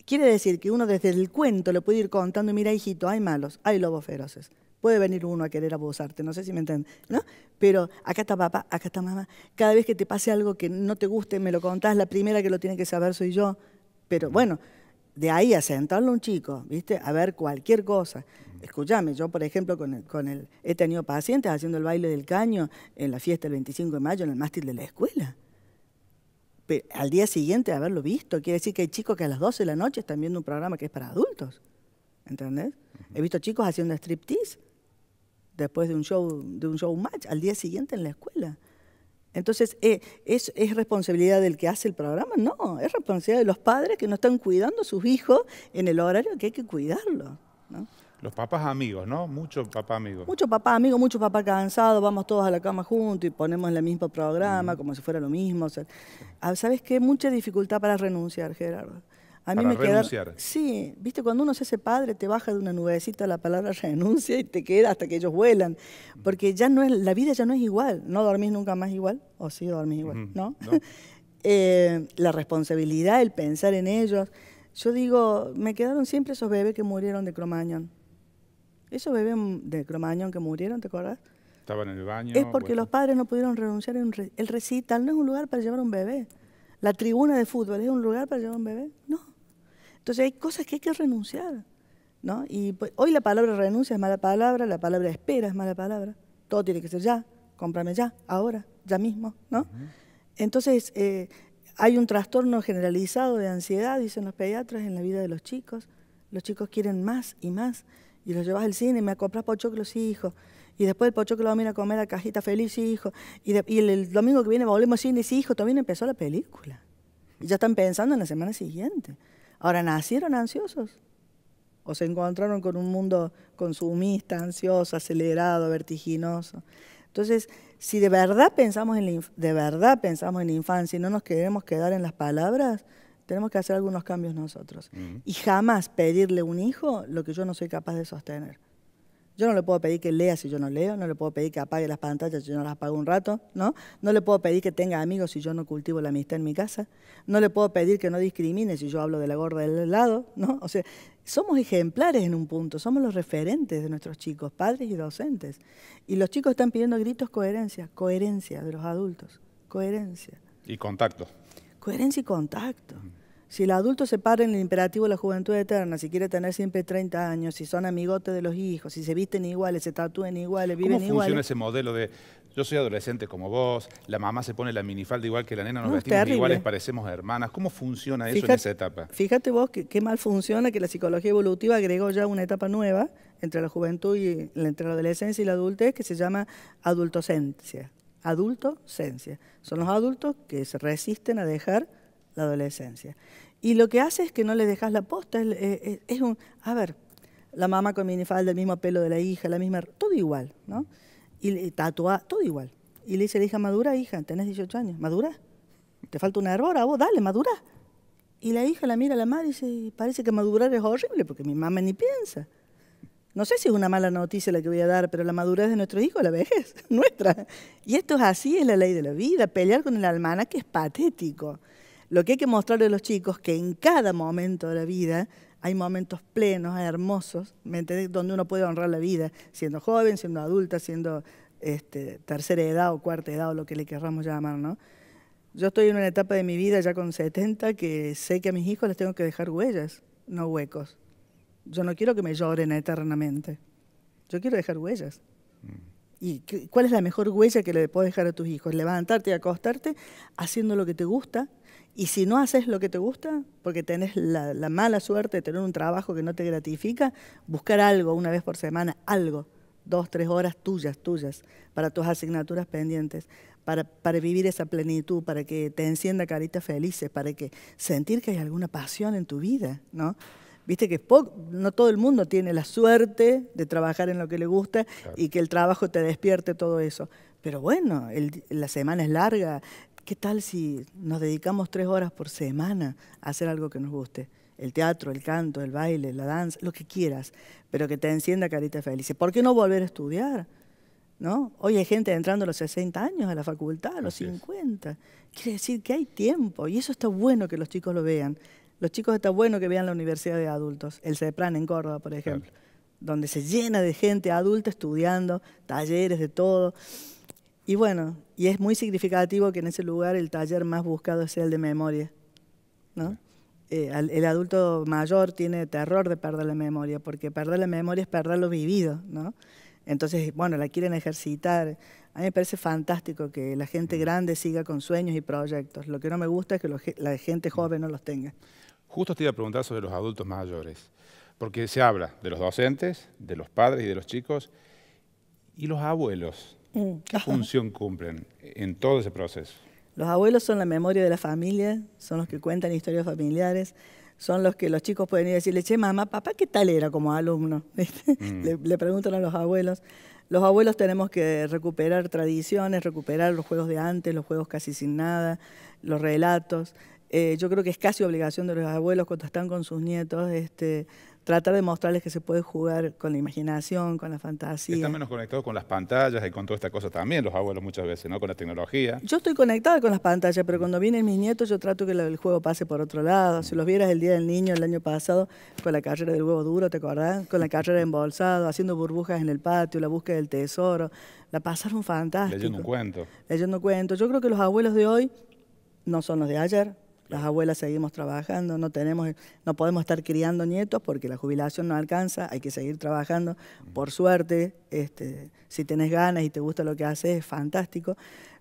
S2: Quiere decir que uno desde el cuento le puede ir contando, mira hijito, hay malos, hay lobos feroces, Puede venir uno a querer abusarte, no sé si me entienden, ¿no? Pero acá está papá, acá está mamá. Cada vez que te pase algo que no te guste, me lo contás, la primera que lo tiene que saber soy yo. Pero bueno, de ahí a sentarlo un chico, ¿viste? A ver cualquier cosa. Escúchame, yo por ejemplo con el, con el, he tenido pacientes haciendo el baile del caño en la fiesta del 25 de mayo en el mástil de la escuela. al día siguiente haberlo visto, quiere decir que hay chicos que a las 12 de la noche están viendo un programa que es para adultos. ¿Entendés? He visto chicos haciendo striptease después de un show, de un show match, al día siguiente en la escuela. Entonces, eh, ¿es, responsabilidad del que hace el programa? No, es responsabilidad de los padres que no están cuidando a sus hijos en el horario que hay que cuidarlo.
S1: Los papás amigos, ¿no? Muchos papá amigos.
S2: Muchos papá amigos, mucho papá cansados, vamos todos a la cama juntos y ponemos el mismo programa, como si fuera lo mismo. Ah, ¿Sabes qué? Mucha dificultad para renunciar, Gerardo. A mí para me renunciar. sí, viste, cuando uno se hace padre, te baja de una nubecita la palabra renuncia y te queda hasta que ellos vuelan. Porque ya no es, la vida ya no es igual. No dormís nunca más igual, o sí dormís igual, ¿no? Eh, la responsabilidad, el pensar en ellos. Yo digo, me quedaron siempre esos bebés que murieron de cromañón. Esos bebés de cromañón que murieron, ¿te acuerdas?
S1: Estaban en el baño. Es porque los
S2: padres no pudieron renunciar. En el recital no es un lugar para llevar un bebé. La tribuna de fútbol es un lugar para llevar un bebé. No. Entonces hay cosas que hay que renunciar. ¿no? Y pues, hoy la palabra renuncia es mala palabra, la palabra espera es mala palabra. Todo tiene que ser ya, cómprame ya, ahora, ya mismo. ¿no? Entonces eh, hay un trastorno generalizado de ansiedad, dicen los pediatras, en la vida de los chicos. Los chicos quieren más y más. Y los llevas al cine, me compras pochoclos, sí, hijo. Y después el pochoclo va a ir a comer a cajita feliz, hijo. Y, y el, domingo que viene volvemos al cine, sí, hijo, también empezó la película. Y ya están pensando en la semana siguiente. Ahora, ¿nacieron ansiosos? ¿O se encontraron con un mundo consumista, ansioso, acelerado, vertiginoso? Entonces, si de verdad pensamos en la, de verdad pensamos en la infancia y no nos queremos quedar en las palabras, tenemos que hacer algunos cambios nosotros. Y jamás pedirle un hijo lo que yo no soy capaz de sostener. Yo no le puedo pedir que lea si yo no leo, no le puedo pedir que apague las pantallas si yo no las apago un rato, ¿no? No le puedo pedir que tenga amigos si yo no cultivo la amistad en mi casa, no le puedo pedir que no discrimine si yo hablo de la gorda del lado, ¿no? O sea, somos ejemplares en un punto, somos los referentes de nuestros chicos, padres y docentes. Y los chicos están pidiendo gritos coherencia, coherencia de los adultos, coherencia.
S1: Y contacto.
S2: Coherencia y contacto. Mm. Si el adulto se para en el imperativo de la juventud eterna, si quiere tener siempre 30 años, si son amigotes de los hijos, si se visten iguales, se tatúen iguales, viven iguales. ¿Cómo funciona
S1: ese modelo de yo soy adolescente como vos, la mamá se pone la minifalda igual que la nena, nos vestimos iguales, parecemos hermanas? ¿Cómo funciona eso en esa etapa?
S2: Fíjate vos qué mal funciona que la psicología evolutiva agregó ya una etapa nueva entre la juventud y entre la adolescencia y la adultez que se llama adultocencia. Adultocencia. Son los adultos que se resisten a dejar la adolescencia. Y lo que hace es que no le dejas la posta, eh, eh, es, un, a ver, la mamá con minifalda, el mismo pelo de la hija, la misma, todo igual, ¿no? Y tatuada, todo igual. Y le dice la hija, madura, hija, tenés 18 años, madura, te falta una a vos dale, madura. Y la hija la mira a la madre y dice, parece que madurar es horrible, porque mi mamá ni piensa. No sé si es una mala noticia la que voy a dar, pero la madurez de nuestro hijo la vejez, nuestra. Y esto es así, es la ley de la vida. Pelear con el que es patético. Lo que hay que mostrarle a los chicos que en cada momento de la vida hay momentos plenos, hermosos, ¿me Donde uno puede honrar la vida, siendo joven, siendo adulta, siendo este, tercera edad o cuarta edad o lo que le querramos llamar, ¿no? Yo estoy en una etapa de mi vida ya con 70 que sé que a mis hijos les tengo que dejar huellas, no huecos. Yo no quiero que me lloren eternamente. Yo quiero dejar huellas. Mm. ¿Y cuál es la mejor huella que le puedes dejar a tus hijos? Levantarte y acostarte haciendo lo que te gusta, y si no haces lo que te gusta, porque tenés la, mala suerte de tener un trabajo que no te gratifica, buscar algo una vez por semana, algo, dos, tres horas tuyas, tuyas, para tus asignaturas pendientes, para, para vivir esa plenitud, para que te encienda caritas felices, para que sentir que hay alguna pasión en tu vida, ¿no? Viste que no todo el mundo tiene la suerte de trabajar en lo que le gusta y que el trabajo te despierte todo eso. Pero bueno, la semana es larga, ¿qué tal si nos dedicamos tres horas por semana a hacer algo que nos guste? El teatro, el canto, el baile, la danza, lo que quieras, pero que te encienda carita feliz. ¿Por qué no volver a estudiar? ¿No? Hoy hay gente entrando a los 60 años a la facultad, a los 50. Quiere decir que hay tiempo y eso está bueno que los chicos lo vean. Los chicos está bueno que vean la universidad de adultos, el CEPRAN en Córdoba, por ejemplo, donde se llena de gente adulta estudiando, talleres de todo. Y bueno, y es muy significativo que en ese lugar el taller más buscado sea el de memoria. ¿no? Eh, el adulto mayor tiene terror de perder la memoria, porque perder la memoria es perder lo vivido. ¿no? Entonces, bueno, la quieren ejercitar. A mí me parece fantástico que la gente grande siga con sueños y proyectos. Lo que no me gusta es que la gente joven no los
S1: tenga. Justo te iba a preguntar sobre los adultos mayores, porque se habla de los docentes, de los padres y de los chicos, y los abuelos.
S2: ¿Qué función
S1: cumplen en todo ese proceso?
S2: Los abuelos son la memoria de la familia, son los que cuentan historias familiares, son los que los chicos pueden ir a decirle, che, mamá, papá, ¿qué tal era como alumno? Mm. le, preguntan a los abuelos. Los abuelos tenemos que recuperar tradiciones, recuperar los juegos de antes, los juegos casi sin nada, los relatos. Eh, yo creo que es casi obligación de los abuelos cuando están con sus nietos este, tratar de mostrarles que se puede jugar con la imaginación, con la fantasía.
S1: Están menos conectado con las pantallas y con toda esta cosa también, los abuelos muchas veces, ¿no? Con la tecnología.
S2: Yo estoy conectada con las pantallas, pero cuando vienen mis nietos yo trato que el juego pase por otro lado. Si los vieras el Día del Niño el año pasado, con la carrera del huevo duro, ¿te acordás? Con la carrera de embolsado, haciendo burbujas en el patio, la búsqueda del tesoro. La pasaron fantástica. Leyendo un cuento. Leyendo un cuento. Yo creo que los abuelos de hoy no son los de ayer, las abuelas seguimos trabajando, no, tenemos, no podemos estar criando nietos porque la jubilación no alcanza, hay que seguir trabajando. Por suerte, este, si tenés ganas y te gusta lo que haces, es fantástico.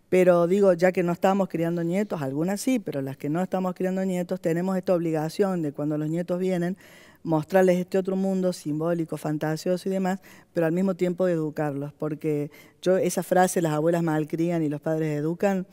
S2: Pero digo, ya que no estamos criando nietos, algunas sí, pero las que no estamos criando nietos, tenemos esta obligación de cuando los nietos vienen, mostrarles este otro mundo simbólico, fantasioso y demás, pero al mismo tiempo educarlos, porque yo esa frase, las abuelas malcrían y los padres educan,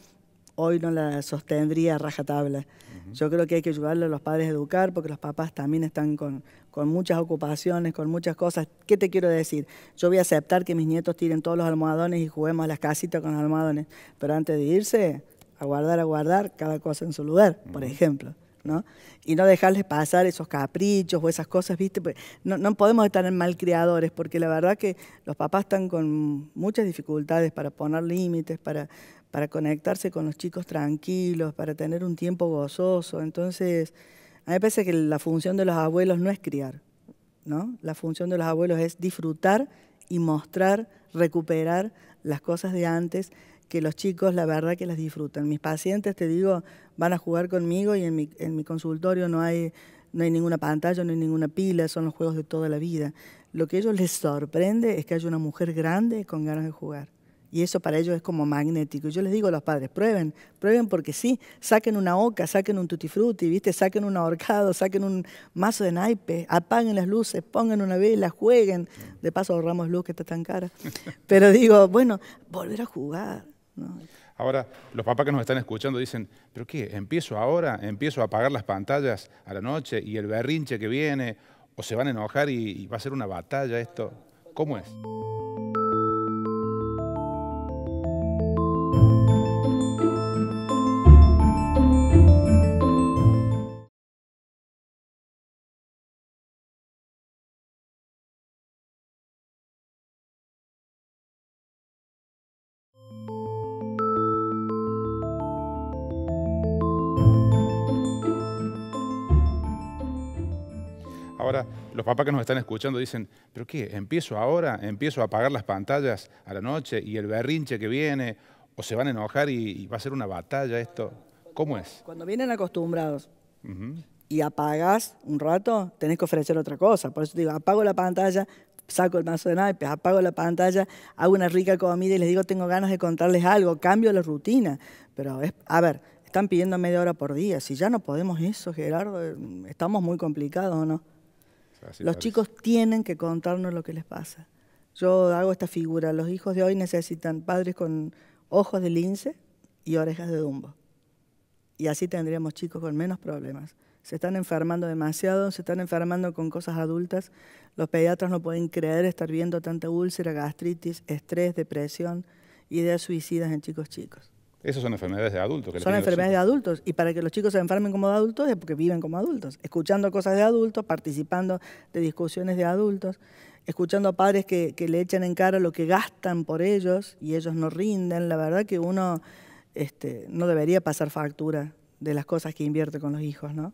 S2: hoy no la sostendría a rajatabla. Yo creo que hay que ayudarle a los padres a educar porque los papás también están con, muchas ocupaciones, con muchas cosas. ¿Qué te quiero decir? Yo voy a aceptar que mis nietos tiren todos los almohadones y juguemos a las casitas con los almohadones, pero antes de irse, a guardar, a guardar cada cosa en su lugar, por ejemplo. ¿no? Y no dejarles pasar esos caprichos o esas cosas, ¿viste? Pues, no, no podemos estar en malcriadores, porque la verdad que los papás están con muchas dificultades para poner límites, para, para conectarse con los chicos tranquilos, para tener un tiempo gozoso. Entonces, a mí me parece que la función de los abuelos no es criar, ¿no? La función de los abuelos es disfrutar y mostrar, recuperar las cosas de antes que los chicos la verdad que las disfrutan. Mis pacientes, te digo, van a jugar conmigo y en mi, consultorio no hay, no hay ninguna pantalla, no hay ninguna pila, son los juegos de toda la vida. Lo que a ellos les sorprende es que haya una mujer grande con ganas de jugar. Y eso para ellos es como magnético. Yo les digo a los padres, prueben, prueben porque sí, saquen una oca, saquen un tutti frutti, ¿viste? saquen un ahorcado, saquen un mazo de naipe, apaguen las luces, pongan una vela, jueguen. De paso ahorramos luz que está tan cara. Pero digo, bueno, volver a jugar.
S1: Ahora, los papás que nos están escuchando dicen, ¿pero qué? ¿Empiezo ahora? ¿Empiezo a apagar las pantallas a la noche y el berrinche que viene? ¿O se van a enojar y va a ser una batalla esto? ¿Cómo es? Ahora, los papás que nos están escuchando dicen, ¿pero qué? ¿Empiezo ahora? ¿Empiezo a apagar las pantallas a la noche y el berrinche que viene? ¿O se van a enojar y, va a ser una batalla esto? ¿Cómo es?
S2: Cuando vienen acostumbrados y apagas un rato, tenés que ofrecer otra cosa. Por eso te digo, apago la pantalla, saco el mazo de naipes, apago la pantalla, hago una rica comida y les digo, tengo ganas de contarles algo, cambio la rutina. Pero, a ver, están pidiendo media hora por día. Si ya no podemos eso, Gerardo, eh, estamos muy complicados, ¿no? los chicos tienen que contarnos lo que les pasa. Yo hago esta figura, los hijos de hoy necesitan padres con ojos de lince y orejas de dumbo. Y así tendríamos chicos con menos problemas. Se están enfermando demasiado, se están enfermando con cosas adultas. Los pediatras no pueden creer estar viendo tanta úlcera, gastritis, estrés, depresión, ideas suicidas en chicos
S1: chicos. Esas son enfermedades de adultos. Que son enfermedades
S2: de adultos. Y para que los chicos se enfermen como adultos es porque viven como adultos, escuchando cosas de adultos, participando de discusiones de adultos, escuchando a padres que, le echan en cara lo que gastan por ellos y ellos no rinden. La verdad que uno este, no debería pasar factura de las cosas que invierte con los hijos, ¿no?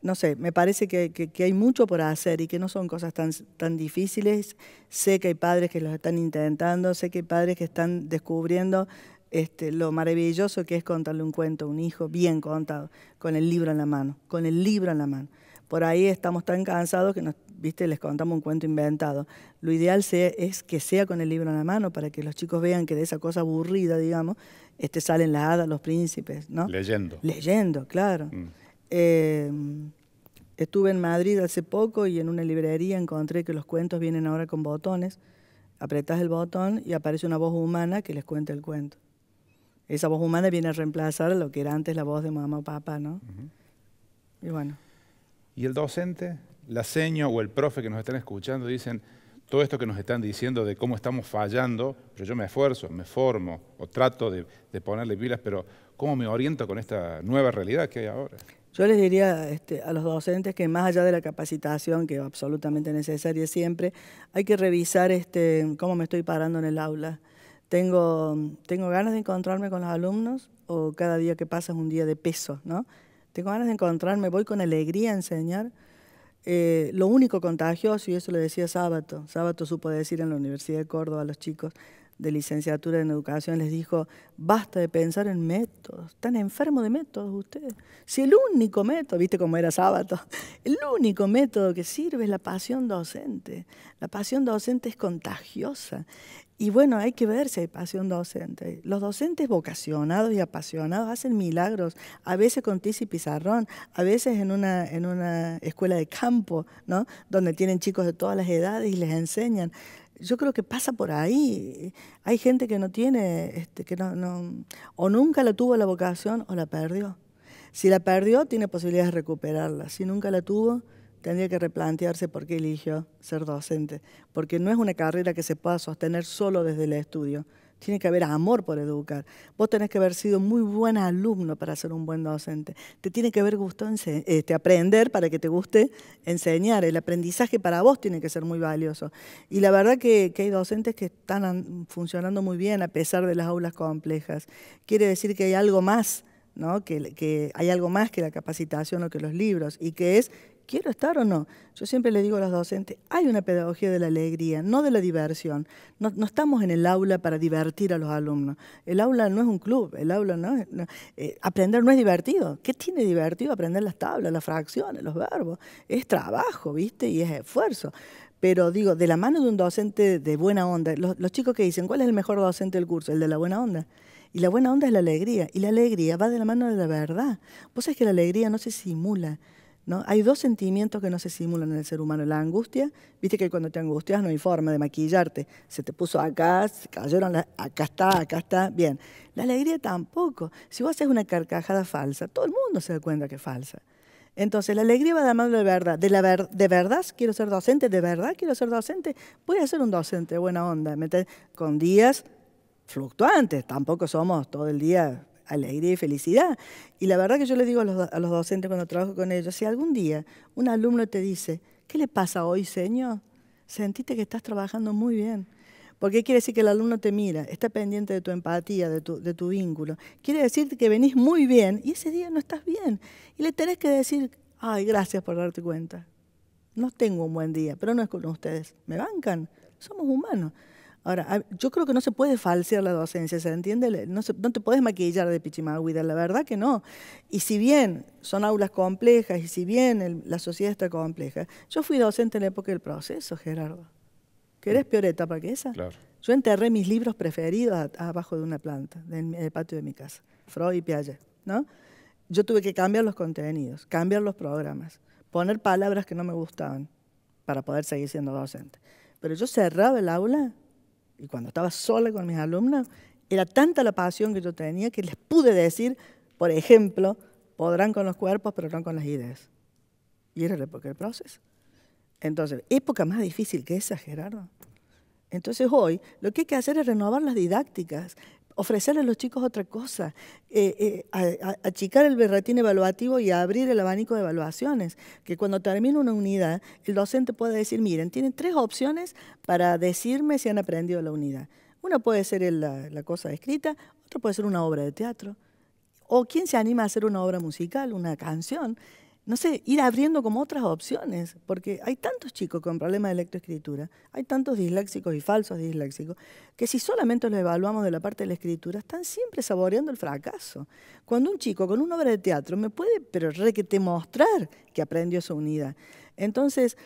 S2: no sé, me parece que, hay mucho por hacer y que no son cosas tan, tan difíciles. Sé que hay padres que lo están intentando, sé que hay padres que están descubriendo este, lo maravilloso que es contarle un cuento a un hijo bien contado, con el libro en la mano, con el libro en la mano. Por ahí estamos tan cansados que nos, viste, les contamos un cuento inventado. Lo ideal es que sea con el libro en la mano para que los chicos vean que de esa cosa aburrida, digamos, este, salen las hadas, los príncipes, ¿no? Leyendo. Leyendo, claro. Mm. Em, estuve en Madrid hace poco y en una librería encontré que los cuentos vienen ahora con botones. Apretás el botón y aparece una voz humana que les cuenta el cuento. Esa voz humana viene a reemplazar lo que era antes la voz de mamá o papá, ¿no? Y bueno.
S1: ¿Y el docente? La seño o el profe que nos están escuchando dicen, todo esto que nos están diciendo de cómo estamos fallando, pero yo me esfuerzo, me formo o trato de, de ponerle pilas, pero ¿cómo me oriento con esta nueva realidad que hay ahora?
S2: Yo les diría este, a los docentes que más allá de la capacitación, que es absolutamente necesaria siempre, hay que revisar este, cómo me estoy parando en el aula. Tengo, tengo ganas de encontrarme con los alumnos o cada día que pasa es un día de peso, ¿no? Tengo ganas de encontrarme, voy con alegría a enseñar. Eh, lo único contagioso, y eso lo decía Sábato, Sábato supo decir en la Universidad de Córdoba a los chicos, de licenciatura en educación les dijo, basta de pensar en métodos, están enfermos de métodos ustedes. Si el único método, viste cómo era sábado, el único método que sirve es la pasión docente. La pasión docente es contagiosa. Y bueno, hay que ver si hay pasión docente. Los docentes vocacionados y apasionados hacen milagros, a veces con tiz y pizarrón, a veces en una, en una escuela de campo, ¿no? donde tienen chicos de todas las edades y les enseñan yo creo que pasa por ahí. Hay gente que no tiene, este, que no, o nunca la tuvo la vocación o la perdió. Si la perdió, tiene posibilidades de recuperarla. Si nunca la tuvo, tendría que replantearse por qué eligió ser docente, porque no es una carrera que se pueda sostener solo desde el estudio. Tiene que haber amor por educar. Vos tenés que haber sido muy buen alumno para ser un buen docente. Te tiene que haber gustado este, aprender para que te guste enseñar. El aprendizaje para vos tiene que ser muy valioso. Y la verdad que, hay docentes que están funcionando muy bien a pesar de las aulas complejas. Quiere decir que hay algo más ¿No? Que, que, hay algo más que la capacitación o que los libros y que es ¿quiero estar o no? Yo siempre le digo a los docentes, hay una pedagogía de la alegría, no de la diversión. No, estamos en el aula para divertir a los alumnos. El aula no es un club, el aula no eh, aprender no es divertido. ¿Qué tiene divertido aprender las tablas, las fracciones, los verbos? Es trabajo, ¿viste? Y es esfuerzo pero digo, de la mano de un docente de buena onda, los, los, chicos que dicen, ¿cuál es el mejor docente del curso? El de la buena onda. Y la buena onda es la alegría, y la alegría va de la mano de la verdad. Vos sabés que la alegría no se simula, hay dos sentimientos que no se simulan en el ser humano, la angustia, viste que cuando te angustias no hay forma de maquillarte, se te puso acá, se cayeron, acá está, acá está, bien. La alegría tampoco, si vos haces una carcajada falsa, todo el mundo se da cuenta que es falsa. Entonces, la alegría va de la mano de verdad. De, la de verdad quiero ser docente, de verdad quiero ser docente, voy ser un docente buena onda, con días fluctuantes, tampoco somos todo el día alegría y felicidad. Y la verdad que yo le digo a los, docentes cuando trabajo con ellos, si algún día un alumno te dice, ¿qué le pasa hoy, señor? Sentiste que estás trabajando muy bien. Porque quiere decir que el alumno te mira, está pendiente de tu empatía, de tu, de tu vínculo. Quiere decir que venís muy bien y ese día no estás bien. Y le tenés que decir, ay, gracias por darte cuenta. No tengo un buen día, pero no es con ustedes. Me bancan, somos humanos. Ahora, yo creo que no se puede falsear la docencia, ¿se entiende? No, te puedes maquillar de pichimagüida, la verdad que no. Y si bien son aulas complejas y si bien la sociedad está compleja, yo fui docente en la época del proceso, Gerardo. ¿Querés mm. peor etapa que esa? Claro. Yo enterré mis libros preferidos abajo de una planta, en el patio de mi casa, Freud y Piaget, ¿no? Yo tuve que cambiar los contenidos, cambiar los programas, poner palabras que no me gustaban para poder seguir siendo docente. Pero yo cerraba el aula y cuando estaba sola con mis alumnos, era tanta la pasión que yo tenía que les pude decir, por ejemplo, podrán con los cuerpos, pero no con las ideas. Y era la época del proceso. Entonces, época más difícil que esa, Gerardo. Entonces hoy lo que hay que hacer es renovar las didácticas, ofrecer a los chicos otra cosa, eh, eh, achicar el berretín evaluativo y abrir el abanico de evaluaciones, que cuando termine una unidad, el docente pueda decir, miren, tienen tres opciones para decirme si han aprendido la unidad. Una puede ser la, la cosa escrita, otra puede ser una obra de teatro, o quien se anima a hacer una obra musical, una canción, no sé, ir abriendo como otras opciones, porque hay tantos chicos con problemas de lectoescritura, hay tantos disléxicos y falsos disléxicos, que si solamente los evaluamos de la parte de la escritura, están siempre saboreando el fracaso. Cuando un chico con una obra de teatro me puede, pero re que mostrar que aprendió su unidad. Entonces,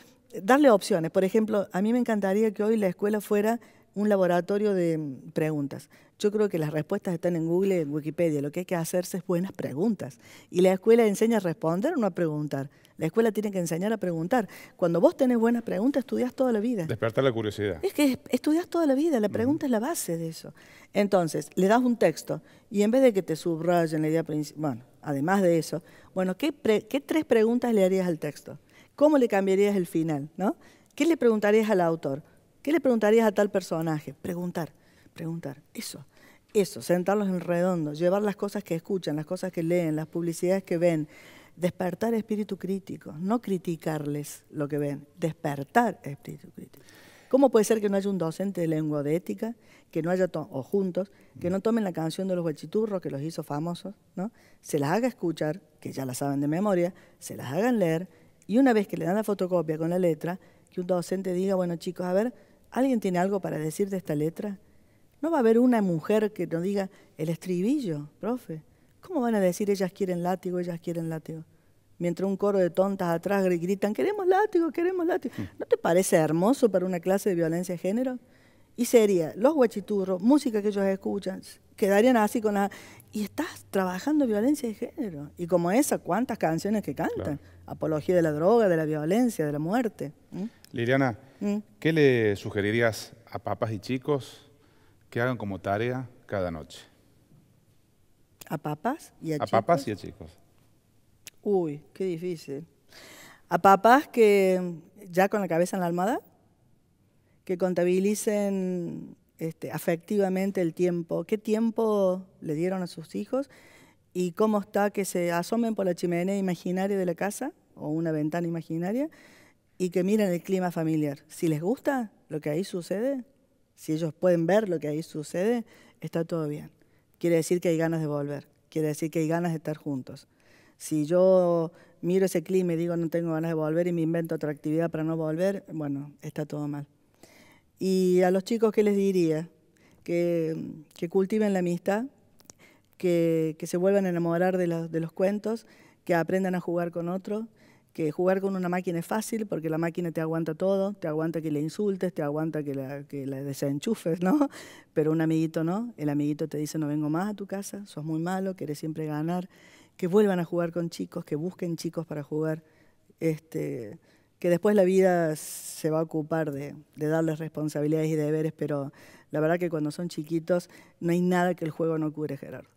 S2: darle opciones. Por ejemplo, a mí me encantaría que hoy la escuela fuera un laboratorio de preguntas. Yo creo que las respuestas están en Google, en Wikipedia. Lo que hay que hacerse es buenas preguntas. Y la escuela enseña a responder o no a preguntar. La escuela tiene que enseñar a preguntar. Cuando vos tenés buenas preguntas, estudias toda la vida.
S1: Despertar la curiosidad. Es
S2: que estudias toda la vida. La pregunta es la base de eso. Entonces, le das un texto y en vez de que te subrayen la idea principal, bueno, además de eso, bueno, ¿qué, tres preguntas le harías al texto? ¿Cómo le cambiarías el final? ¿no? ¿Qué le preguntarías al autor? ¿Qué le preguntarías a tal personaje? Preguntar, preguntar, eso. Eso, sentarlos en redondo, llevar las cosas que escuchan, las cosas que leen, las publicidades que ven, despertar espíritu crítico, no criticarles lo que ven, despertar espíritu crítico. ¿Cómo puede ser que no haya un docente de lengua de ética, que no haya, o juntos, que no tomen la canción de los huachiturros que los hizo famosos, ¿no? se las haga escuchar, que ya la saben de memoria, se las hagan leer, y una vez que le dan la fotocopia con la letra, que un docente diga, bueno chicos, a ver, ¿Alguien tiene algo para decir de esta letra? No va a haber una mujer que nos diga el estribillo, profe. ¿Cómo van a decir ellas quieren látigo, ellas quieren látigo? Mientras un coro de tontas atrás gritan, queremos látigo, queremos látigo. Mm. ¿No te parece hermoso para una clase de violencia de género? Y sería, los guachiturros, música que ellos escuchan, quedarían así con la... Y estás trabajando violencia de género. Y como esa, ¿cuántas canciones que cantan? Apología de la droga, de la violencia, de la muerte.
S1: Liliana, mm. ¿qué le sugerirías a papás y chicos que hagan como tarea cada noche?
S2: ¿A papas y a, chicos? A papás y a chicos. Uy, qué difícil. A papás que ya con la cabeza en la almohada, que contabilicen este, afectivamente el tiempo, qué tiempo le dieron a sus hijos y cómo está que se asomen por la chimenea imaginaria de la casa o una ventana imaginaria y que miren el clima familiar. Si les gusta lo que ahí sucede, si ellos pueden ver lo que ahí sucede, está todo bien. Quiere decir que hay ganas de volver, quiere decir que hay ganas de estar juntos. Si yo miro ese clima y digo no tengo ganas de volver y me invento otra actividad para no volver, bueno, está todo mal. Y a los chicos, ¿qué les diría? Que, cultiven la amistad, que, se vuelvan a enamorar de, de los cuentos, que aprendan a jugar con otros que jugar con una máquina es fácil porque la máquina te aguanta todo, te aguanta que le insultes, te aguanta que la, desenchufes, ¿no? Pero un amiguito no, el amiguito te dice no vengo más a tu casa, sos muy malo, querés siempre ganar, que vuelvan a jugar con chicos, que busquen chicos para jugar, este, que después la vida se va a ocupar de, darles responsabilidades y deberes, pero la verdad que cuando son chiquitos no hay nada que el juego no cure, Gerardo.